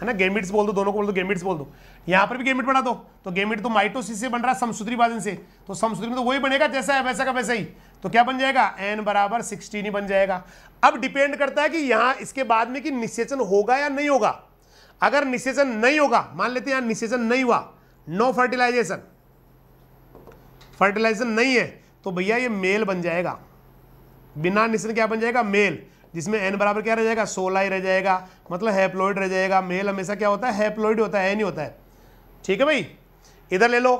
है ना गेमिट्स बोल दो दोनों को बोल दो गेमिट्स बोल दो यहां पर भी गेमिट बना दो तो गेमिट तो माइटोसिस से बन रहा है समसूत्री बाजन से तो समसूत्री में तो वही बनेगा जैसा है वैसा का वैसा ही तो क्या बन जाएगा एन बराबर सिक्सटीन ही बन जाएगा अब डिपेंड करता है कि यहां इसके बाद में कि निषेचन होगा या नहीं होगा अगर निषेचन नहीं होगा मान लेते यहां निषेचन नहीं हुआ नो फर्टिलाइजेशन फर्टिलाइजेशन नहीं है तो भैया ये मेल बन जाएगा बिना निषेचन क्या बन जाएगा मेल जिसमें एन बराबर क्या रह जाएगा सोलह ही रह जाएगा मतलब हैप्लोइड रह जाएगा मेल हमेशा क्या होता है हैप्लोइड होता है एन ही होता है ठीक है भाई इधर ले लो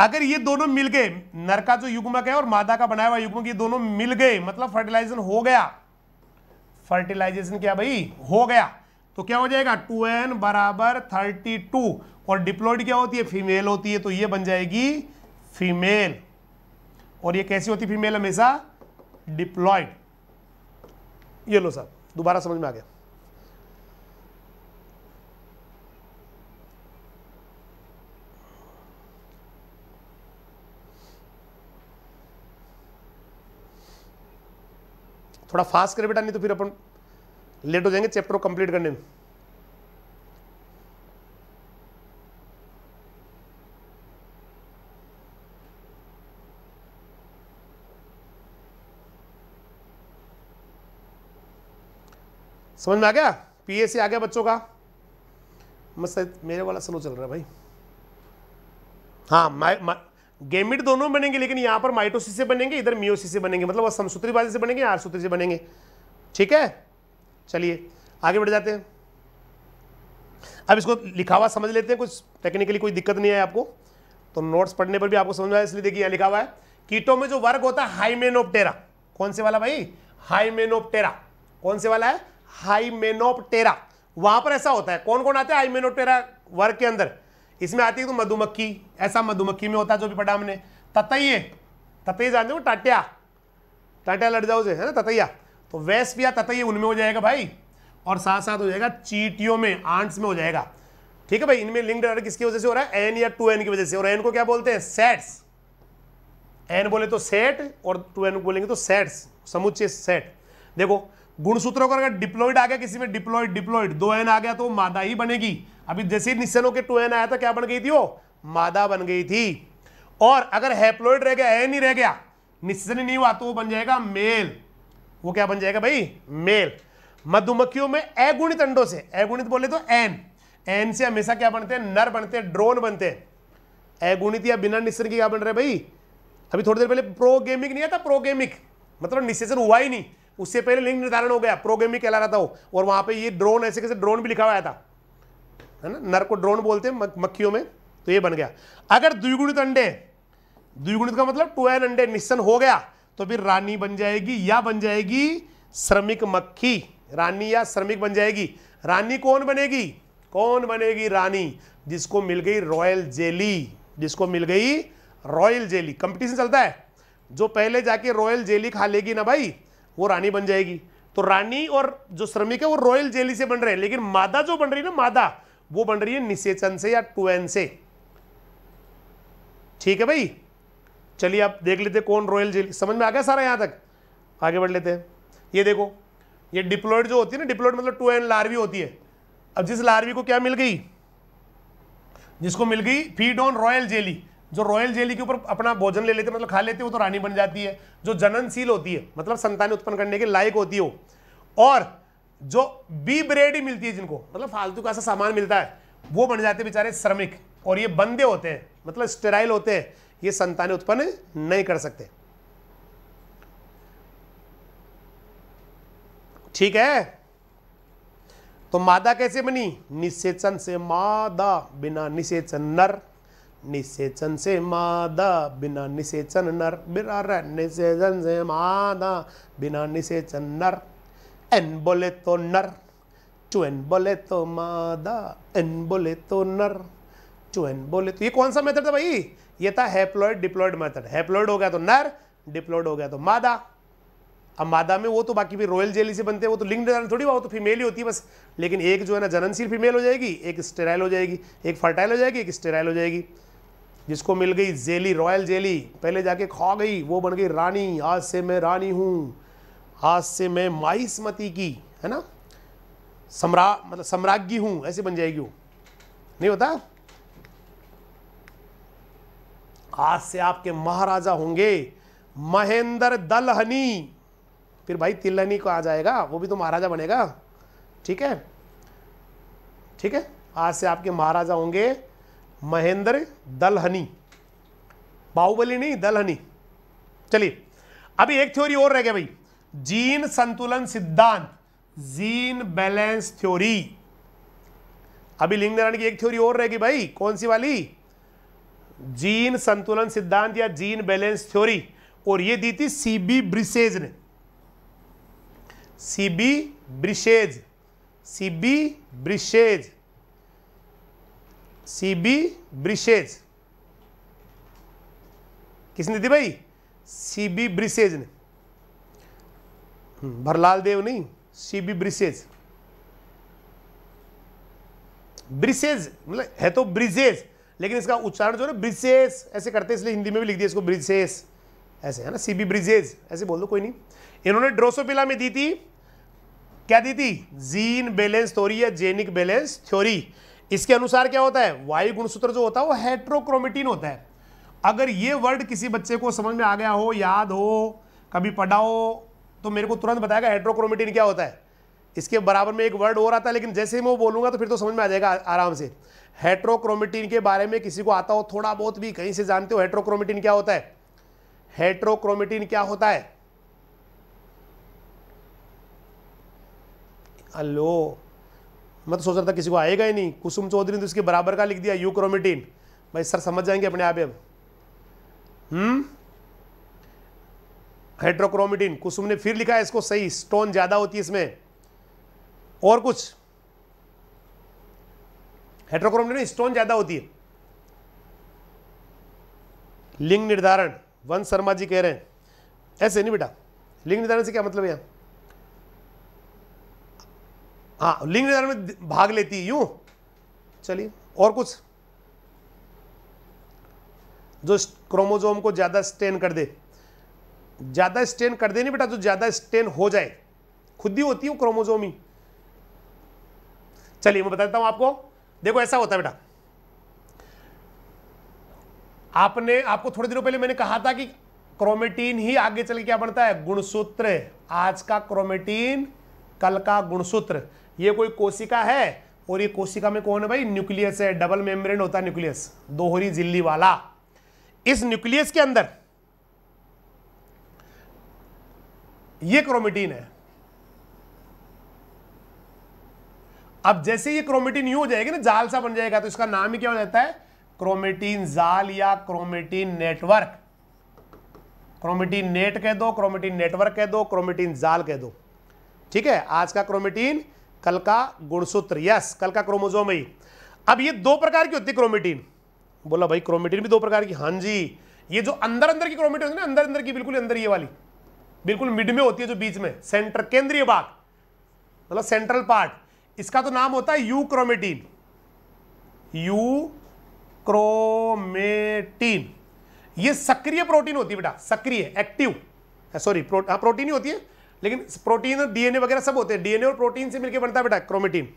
अगर ये दोनों मिल गए नर का जो युग्मक है और मादा का बनाया हुआ युग्मक ये दोनों मिल गए मतलब फर्टिलाइजेशन हो गया फर्टिलाइजेशन क्या भाई हो गया तो क्या हो जाएगा टू एन बराबर थर्टी टू और डिप्लोइड क्या होती है फीमेल होती है तो ये बन जाएगी फीमेल और ये कैसी होती है फीमेल हमेशा डिप्लॉयड ये लो साहब दोबारा समझ में आ गया थोड़ा फास्ट करें बेटा नहीं तो फिर अपन लेट हो जाएंगे चैप्टर को कंप्लीट करने में समझ में आ गया पीएससी आ गया बच्चों का मस्त मेरे वाला स्लो चल रहा है भाई हाँ मा, मा, गेमिट दोनों बनेंगे लेकिन यहाँ पर माइटोसिस से बनेंगे इधर मियोसिस से बनेंगे मतलब वह समसूत्री बाजी से बनेंगे आर सूत्री से बनेंगे ठीक है चलिए आगे बढ़ जाते हैं अब इसको लिखा हुआ समझ लेते हैं कुछ टेक्निकली कोई दिक्कत नहीं है आपको तो नोट्स पढ़ने पर भी आपको समझ आया इसलिए देखिए यहाँ लिखा हुआ है कीटो में जो वर्ग होता है हाईमेनोप्टेरा कौन से वाला भाई हाईमेनोप्टेरा कौन से वाला है हाइमेनोपटेरा वहां पर ऐसा होता है कौन कौन आते हैं हाइमेनोपटेरा वर्ग के अंदर इसमें आती है तो मधुमक्खी ऐसा मधुमक्खी में होता है जो भी पढ़ा हमने ततये ततैये जानते हो टाटिया टाटिया लड़ जाओ है ना ततैया तो वैश्व या ततये उनमें हो जाएगा भाई और साथ साथ हो जाएगा चीटियों में आंट्स में हो जाएगा ठीक है भाई इनमें लिंक ऑर्डर किसकी वजह से हो रहा है एन या टू एन की वजह से और एन को क्या बोलते हैं सेट्स एन बोले तो सेट और टू एन बोलेंगे तो सेट्स समुच्चय सेट देखो गुणसूत्रों का अगर डिप्लॉइड आ गया किसी में डिप्लॉइड डिप्लोइड दो एन आ गया तो मादा ही बनेगी अभी जैसे ही के टू एन आया था क्या बन गई थी वो मादा बन गई थी और अगर हैप्लॉइड रह गया एन ही रह गया निश्चन नहीं हुआ तो वो बन जाएगा मेल वो क्या बन जाएगा भाई मेल मधुमक्खियों में अगुणित अंडों से अगुणित बोले तो एन एन से हमेशा क्या बनते हैं नर बनते हैं ड्रोन बनते हैं अगुणित या बिना निश्चन के क्या बन रहे भाई अभी थोड़ी देर पहले प्रोगेमिक नहीं आता प्रोगेमिक मतलब निश्चन हुआ ही नहीं उससे पहले लिंग निर्धारण हो गया भी कहला रहा था वो और वहां पे ये ड्रोन ऐसे कैसे ड्रोन भी लिखा हुआ था है ना नर को ड्रोन बोलते हैं मक्खियों में तो ये बन गया अगर द्विगुणित अंडे द्विगुणित का मतलब टू एन अंडे निस्सन हो गया तो फिर रानी बन जाएगी या बन जाएगी श्रमिक मक्खी रानी या श्रमिक बन जाएगी रानी कौन बनेगी कौन बनेगी रानी जिसको मिल गई रॉयल जेली जिसको मिल गई रॉयल जेली कंपटीशन चलता है जो पहले जाके रॉयल जेली खा लेगी ना भाई वो रानी बन जाएगी तो रानी और जो श्रमिक है वो रॉयल जेली से बन रहे हैं लेकिन मादा जो बन रही है ना मादा वो बन रही है निशेचन से या टूएन से ठीक है भाई चलिए आप देख लेते कौन रॉयल जेली समझ में आ गया सारा यहां तक आगे बढ़ लेते हैं ये देखो ये डिप्लोइड जो होती है ना डिप्लोइड मतलब टू एन लार्वी होती है अब जिस लार्वी को क्या मिल गई जिसको मिल गई फीड ऑन रॉयल जेली जो रॉयल जेली के ऊपर अपना भोजन ले लेते मतलब खा लेते हो तो रानी बन जाती है जो जननशील होती है मतलब संतान उत्पन्न करने के लायक होती हो और जो बी ब्रेड ही मिलती है जिनको मतलब फालतू का ऐसा सामान मिलता है वो बन जाते बेचारे श्रमिक और ये बंदे होते हैं मतलब स्टेराइल होते हैं ये संतान उत्पन्न नहीं कर सकते ठीक है तो मादा कैसे बनी निषेचन से मादा बिना निषेचन नर निषेचन से मादा बिना निषेचन नर बिना र निषेचन से मादा बिना निषेचन नर एन बोले तो नर चुएन बोले तो मादा एन बोले तो नर चुएन बोले तो ये कौन सा मेथड था भाई ये था हैप्लॉइड डिप्लॉइड मेथड हैप्लॉइड हो गया तो नर डिप्लॉइड हो गया तो मादा अब मादा में वो तो बाकी भी रॉयल जेली से बनते हैं वो तो लिंग जनन थोड़ी वो तो फीमेल ही होती है बस लेकिन एक जो है ना जननशील फीमेल हो जाएगी एक स्टेराइल हो जाएगी एक फर्टाइल हो जाएगी एक स्टेराइल हो जाएगी जिसको मिल गई जेली रॉयल जेली पहले जाके खा गई वो बन गई रानी आज से मैं रानी हूँ आज से मैं माइस्मती की है ना सम्रा मतलब सम्राज्ञी हूँ ऐसे बन जाएगी वो नहीं होता आज से आपके महाराजा होंगे महेंद्र दलहनी फिर भाई तिलहनी को आ जाएगा वो भी तो महाराजा बनेगा ठीक है ठीक है आज से आपके महाराजा होंगे महेंद्र दलहनी बाहुबली नहीं दलहनी चलिए अभी एक थ्योरी और रह गया भाई जीन संतुलन सिद्धांत जीन बैलेंस थ्योरी अभी लिंग नारायण की एक थ्योरी और रहेगी भाई कौन सी वाली जीन संतुलन सिद्धांत या जीन बैलेंस थ्योरी और ये दी थी सीबी ब्रिसेज ने C B Bridges C B Bridges C B Bridges किसने दी भाई सी बी ब्रिसेज ने हम्म, भरलाल देव नहीं सी बी ब्रिसेज ब्रिसेज मतलब है तो ब्रिजेज लेकिन इसका उच्चारण जो है ना ब्रिजेस ऐसे करते हैं इसलिए हिंदी में भी लिख दिया इसको ब्रिसेस ऐसे है ना सी बी ब्रिजेज ऐसे बोल दो कोई नहीं इन्होंने ड्रोसोपिला में दी थी क्या दी थी जीन बैलेंस थ्योरी या जेनिक बैलेंस थ्योरी इसके अनुसार क्या होता है वायु गुणसूत्र जो होता है वो हेट्रोक्रोमिटीन होता है अगर ये वर्ड किसी बच्चे को समझ में आ गया हो याद हो कभी पढ़ा हो तो मेरे को तुरंत बताएगा हेट्रोक्रोमेटिन क्या होता है इसके बराबर में एक वर्ड और आता है लेकिन जैसे ही मैं वो तो फिर तो समझ में आ जाएगा आराम से हेट्रोक्रोमेटिन के बारे में किसी को आता हो थोड़ा बहुत भी कहीं से जानते हो हेट्रोक्रोमेटिन क्या होता है हेट्रोक्रोमेटिन क्या होता है हेलो मैं तो सोच रहा था किसी को आएगा ही नहीं कुसुम चौधरी ने तो इसके बराबर का लिख दिया यूक्रोमिटीन भाई सर समझ जाएंगे अपने आप ही अब हम्म हाइड्रोक्रोमिटीन कुसुम ने फिर लिखा है इसको सही स्टोन ज़्यादा होती है इसमें और कुछ हेट्रोक्रोमिटीन स्टोन ज़्यादा होती है लिंग निर्धारण वंश शर्मा जी कह रहे हैं ऐसे नहीं बेटा लिंग निर्धारण से क्या मतलब यहाँ हाँ लिंग निर्धारण में भाग लेती यूं चलिए और कुछ जो क्रोमोजोम को ज़्यादा स्टेन कर दे ज़्यादा स्टेन कर दे नहीं बेटा जो ज़्यादा स्टेन हो जाए खुद ही होती है क्रोमोजोम ही चलिए मैं बता देता हूं आपको देखो ऐसा होता है बेटा आपने आपको थोड़े दिनों पहले मैंने कहा था कि क्रोमेटीन ही आगे चल के क्या बनता है गुणसूत्र आज का क्रोमेटीन कल का गुणसूत्र ये कोई कोशिका है और ये कोशिका में कौन है भाई न्यूक्लियस है डबल मेम्ब्रेन होता है न्यूक्लियस दोहरी झिल्ली वाला इस न्यूक्लियस के अंदर ये क्रोमेटीन है अब जैसे ये क्रोमेटीन यू हो जाएगी ना जाल सा बन जाएगा तो इसका नाम ही क्या हो जाता है क्रोमेटीन जाल या क्रोमेटीन नेटवर्क क्रोमेटीन नेट कह दो क्रोमेटीन नेटवर्क कह दो क्रोमेटीन जाल कह दो ठीक है आज का क्रोमेटीन कल का गुणसूत्र यस कल का क्रोमोजोम ही अब ये दो प्रकार की होती है क्रोमेटीन बोला भाई क्रोमेटीन भी दो प्रकार की हाँ जी ये जो अंदर अंदर की क्रोमेटीन होती है ना अंदर अंदर की बिल्कुल अंदर ये वाली बिल्कुल मिड में होती है जो बीच में सेंटर केंद्रीय भाग मतलब सेंट्रल पार्ट इसका तो नाम होता है यू क्रोमेटीन यू क्रोमेटीन ये सक्रिय प्रोटीन होती है बेटा सक्रिय एक्टिव सॉरी प्रो, हाँ, प्रोटीन ही होती है लेकिन प्रोटीन और डीएनए वगैरह सब होते हैं डीएनए और प्रोटीन से मिलकर बनता है बेटा क्रोमेटीन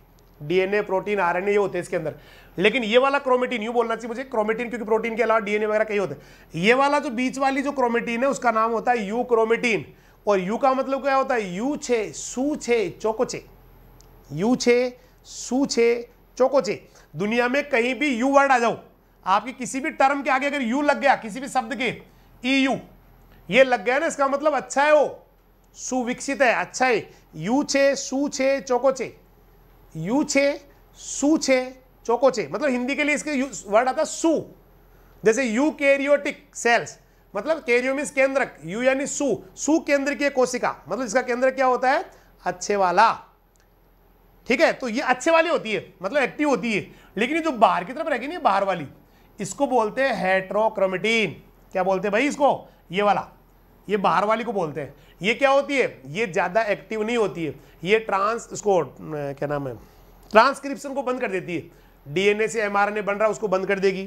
डीएनए प्रोटीन आरएनए ये होते हैं इसके अंदर लेकिन ये वाला क्रोमेटीन यू बोलना चाहिए मुझे क्रोमेटीन क्योंकि प्रोटीन के अलावा डीएनए वगैरह कई होते हैं ये वाला जो बीच वाली जो क्रोमेटीन है उसका नाम होता है यू क्रोमेटीन और यू का मतलब क्या होता है यू छे सू छे चोकोचे यू छे सू छे चोकोचे दुनिया में कहीं भी यू वर्ड आ जाओ आपके किसी भी टर्म के आगे अगर यू लग गया किसी भी शब्द के ई यू ये लग गया ना इसका मतलब अच्छा है वो સુવિકસિત है अच्छा है यू छे સુ छे ચોકો છે યુ છે सू छे चोको छे मतलब हिंदी के लिए इसके वर्ड आता है सू जैसे यू कैरियोटिक सेल्स मतलब कैरियो मीन्स केंद्रक यू यानी सू सू की कोशिका मतलब इसका केंद्र क्या होता है अच्छे वाला ठीक है तो ये अच्छे वाली होती है मतलब एक्टिव होती है लेकिन ये जो बाहर की तरफ रहेगी नहीं बाहर वाली इसको बोलते हैं हेट्रोक्रोमेटीन क्या बोलते हैं भाई इसको ये वाला ये बाहर वाली को बोलते हैं ये क्या होती है ये ज़्यादा एक्टिव नहीं होती है ये ट्रांस इसको क्या नाम है ट्रांसक्रिप्शन को बंद कर देती है डीएनए से एमआरएनए बन रहा है उसको बंद कर देगी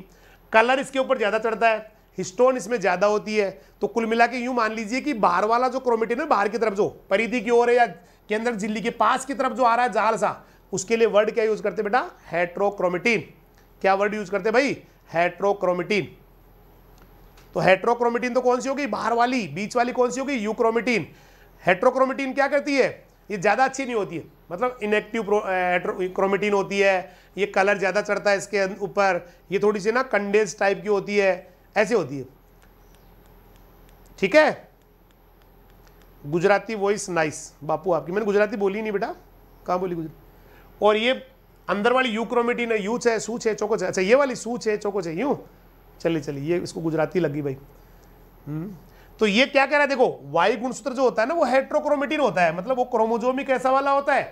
कलर इसके ऊपर ज़्यादा चढ़ता है हिस्टोन इसमें ज़्यादा होती है तो कुल मिला के मान लीजिए कि बाहर वाला जो क्रोमेटिन है बाहर की तरफ जो परिधि की ओर है या केंद्र झिल्ली के पास की तरफ जो आ रहा है जाल सा उसके लिए वर्ड क्या यूज़ करते बेटा हेट्रोक्रोमेटिन क्या वर्ड यूज़ करते भाई हेट्रोक्रोमेटिन तो हेट्रोक्रोमिटीन तो कौन सी होगी बाहर वाली बीच वाली कौन सी होगी यूक्रोमिटीन हेट्रोक्रोमिटीन क्या करती है ये ज़्यादा अच्छी नहीं होती है मतलब इनएक्टिव क्रोमिटीन eh, होती है ये कलर ज़्यादा चढ़ता है इसके अं- ऊपर ये थोड़ी सी ना कंडेंस टाइप की होती है ऐसे होती है ठीक है गुजराती वॉइस नाइस बापू आपकी मैंने गुजराती बोली नहीं बेटा कहाँ बोली गुजरा और ये अंदर वाली यू क्रोमेटिन है यूच है सूच है चोकोच है अच्छा ये वाली सूच है चोकोच है यूँ चलिए चलिए ये इसको गुजराती लगी भाई हम्म, तो ये क्या कह रहा है देखो वाई गुणसूत्र जो होता है ना वो हेट्रोक्रोमेटिन होता है मतलब वो क्रोमोजोमिक ऐसा वाला होता है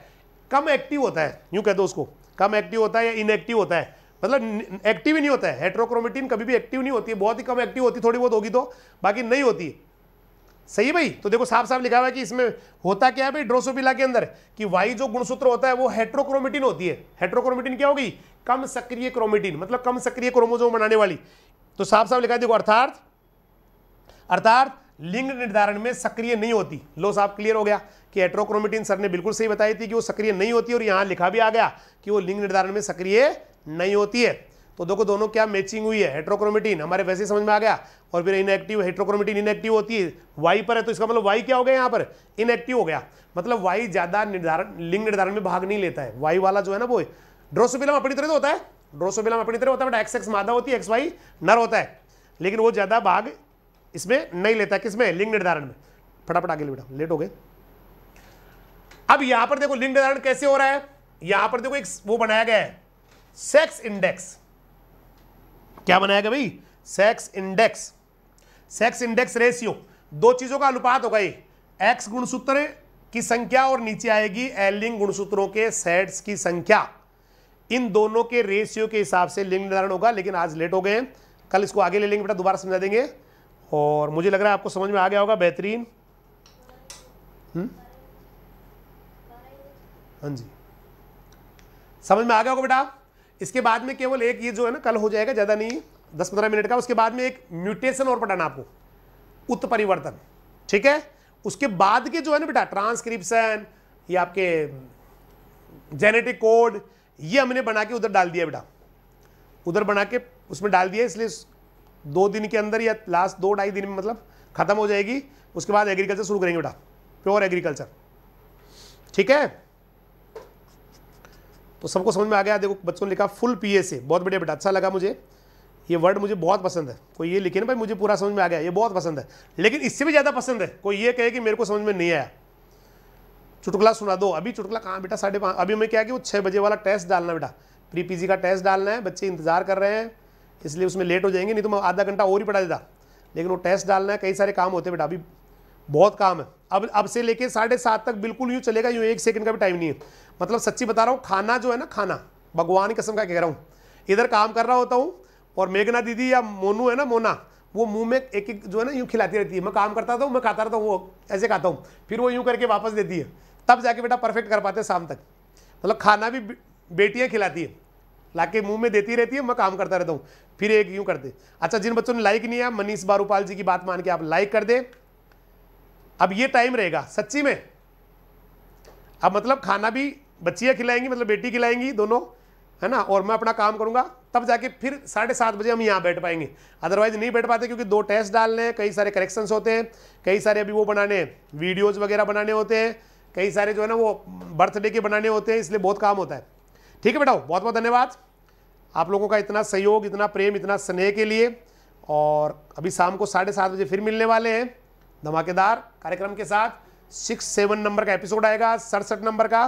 कम एक्टिव होता है यूं कह दो उसको कम एक्टिव होता है या इनएक्टिव होता है मतलब एक्टिव ही नहीं होता है हेट्रोक्रोमेटिन कभी भी एक्टिव नहीं होती है बहुत ही कम एक्टिव होती थोड़ी बहुत होगी तो बाकी नहीं होती है सही है भाई तो देखो साफ साफ लिखा हुआ है कि इसमें होता क्या है भाई ड्रोसोफिला के अंदर कि वाई जो गुणसूत्र होता है वो हेट्रोक्रोमेटिन होती है हेट्रोक्रोमेटिन क्या होगी कम सक्रिय क्रोमेटिन मतलब कम सक्रिय क्रोमोजोम बनाने वाली तो साफ साफ लिखा देखो अर्थात अर्थात लिंग निर्धारण में सक्रिय नहीं होती लो साहब क्लियर हो गया कि एट्रोक्रोमेटिन सर ने बिल्कुल सही बताई थी कि वो सक्रिय नहीं होती और यहां लिखा भी आ गया कि वो लिंग निर्धारण में सक्रिय नहीं होती है तो देखो दोनों क्या मैचिंग हुई है हेट्रोक्रोमेटिन हमारे वैसे समझ में आ गया और फिर इनएक्टिव हेट्रोक्रोमेटिन इनएक्टिव होती है वाई पर है तो इसका मतलब वाई क्या हो गया यहाँ पर इनएक्टिव हो गया मतलब वाई ज़्यादा निर्धारण लिंग निर्धारण में भाग नहीं लेता है वाई वाला जो है ना वो ड्रोसोफिलम अपनी तरह तो होता है ड्रोसोबिला में अपनी तरह होता है बट एक्स एक्स मादा होती है एक्स वाई नर होता है लेकिन वो ज़्यादा भाग इसमें नहीं लेता है किसमें लिंग निर्धारण में फटाफट आगे बेटा लेट हो गए अब यहां पर देखो लिंग निर्धारण कैसे हो रहा है यहां पर देखो एक वो बनाया गया है सेक्स इंडेक्स क्या बनाया गया भाई sex index sex index ratio दो चीजों का अनुपात होगा ये एक्स गुणसूत्र की संख्या और नीचे आएगी एलिंग गुणसूत्रों के सेट्स की संख्या इन दोनों के रेशियो के हिसाब से लिंग निर्धारण होगा लेकिन आज लेट हो गए हैं कल इसको आगे ले लेंगे बेटा दोबारा समझा देंगे और मुझे लग रहा है आपको समझ में आ गया होगा बेहतरीन हम्म? हाँ जी समझ में आ गया होगा बेटा इसके बाद में केवल एक ये जो है ना कल हो जाएगा ज़्यादा नहीं दस पंद्रह मिनट का उसके बाद में एक म्यूटेशन और पटाना आपको उत्परिवर्तन ठीक है उसके बाद के जो है ना बेटा ट्रांसक्रिप्शन ये आपके जेनेटिक कोड ये हमने बना के उधर डाल दिया बेटा उधर बना के उसमें डाल दिया इसलिए दो दिन के अंदर या लास्ट दो ढाई दिन में मतलब खत्म हो जाएगी उसके बाद एग्रीकल्चर शुरू करेंगे बेटा प्योर एग्रीकल्चर ठीक है तो सबको समझ में आ गया देखो बच्चों ने लिखा फुल पी ए बहुत बढ़िया बेटा अच्छा लगा मुझे ये वर्ड मुझे बहुत पसंद है कोई ये लिखे ना भाई मुझे पूरा समझ में आ गया ये बहुत पसंद है लेकिन इससे भी ज़्यादा पसंद है कोई ये कहे कि मेरे को समझ में नहीं आया चुटकुला सुना दो अभी चुटकुला कहाँ बेटा साढ़े पाँच अभी हमें क्या कि वो छः बजे वाला टेस्ट डालना बेटा प्री जी का टेस्ट डालना है बच्चे इंतजार कर रहे हैं इसलिए उसमें लेट हो जाएंगे नहीं तो मैं आधा घंटा और ही पढ़ा देता लेकिन वो टेस्ट डालना है कई सारे काम होते हैं बेटा अभी बहुत काम है अब अब से लेके साढ़े सात तक बिल्कुल यूँ चलेगा यूँ एक सेकंड का भी टाइम नहीं है मतलब सच्ची बता रहा हूँ खाना जो है ना खाना भगवान कसम का कह रहा हूँ इधर काम कर रहा होता हूँ और मेघना दीदी या मोनू है ना मोना वो मुंह में एक एक जो है ना यूँ खिलाती रहती है मैं काम करता था तो, मैं खाता रहता हूँ वो ऐसे खाता हूँ फिर वो यूँ करके वापस देती है तब जाके बेटा परफेक्ट कर पाते शाम तक मतलब खाना भी बेटियाँ खिलाती है ला के मुँह में देती रहती है मैं काम करता रहता हूँ फिर एक यूँ करते अच्छा जिन बच्चों ने लाइक नहीं आया मनीष बारूपाल जी की बात मान के आप लाइक कर दें अब ये टाइम रहेगा सच्ची में अब मतलब खाना भी बच्चियाँ खिलाएंगी मतलब बेटी खिलाएंगी दोनों है ना और मैं अपना काम करूँगा तब जाके फिर साढ़े सात बजे हम यहाँ बैठ पाएंगे अदरवाइज नहीं बैठ पाते क्योंकि दो टेस्ट डालने हैं कई सारे करेक्शंस होते हैं कई सारे अभी वो बनाने हैं वीडियोज़ वगैरह बनाने होते हैं कई सारे जो है ना वो बर्थडे के बनाने होते हैं इसलिए बहुत काम होता है ठीक है बेटा बहुत बहुत धन्यवाद आप लोगों का इतना सहयोग इतना प्रेम इतना स्नेह के लिए और अभी शाम को साढ़े सात बजे फिर मिलने वाले हैं धमाकेदार कार्यक्रम के साथ सिक्स सेवन नंबर का एपिसोड आएगा सड़सठ नंबर का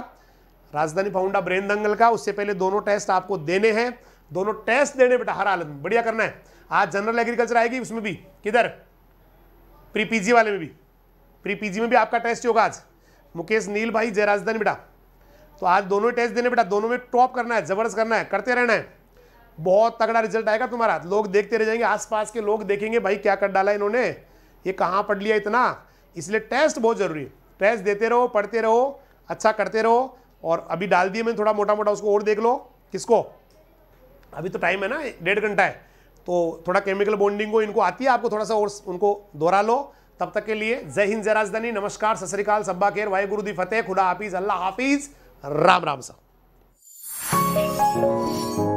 राजधानी फाउंडा ब्रेन दंगल का उससे पहले दोनों टेस्ट आपको देने हैं दोनों टेस्ट देने बेटा हर हालत में बढ़िया करना है आज जनरल एग्रीकल्चर आएगी उसमें भी किधर प्री पीजी वाले में भी प्री पीजी में भी आपका टेस्ट होगा आज मुकेश नील भाई जयराजधानी बेटा तो आज दोनों टेस्ट देने बेटा दोनों में टॉप करना है जबरदस्त करना है करते रहना है बहुत तगड़ा रिजल्ट आएगा तुम्हारा लोग देखते रह जाएंगे आसपास के लोग देखेंगे भाई क्या कर डाला इन्होंने ये कहाँ पढ़ लिया इतना इसलिए टेस्ट बहुत ज़रूरी है टेस्ट देते रहो पढ़ते रहो अच्छा करते रहो और अभी डाल दिए मैंने थोड़ा मोटा मोटा उसको और देख लो किसको अभी तो टाइम है ना डेढ़ घंटा है तो थोड़ा केमिकल बॉन्डिंग को इनको आती है आपको थोड़ा सा और उनको दोहरा लो तब तक के लिए जय हिंद जय राजधानी नमस्कार सतरीकाल सब्बा केर वाहे गुरु दी फतेह खुदा हाफिज अल्लाह हाफिज राम राम सा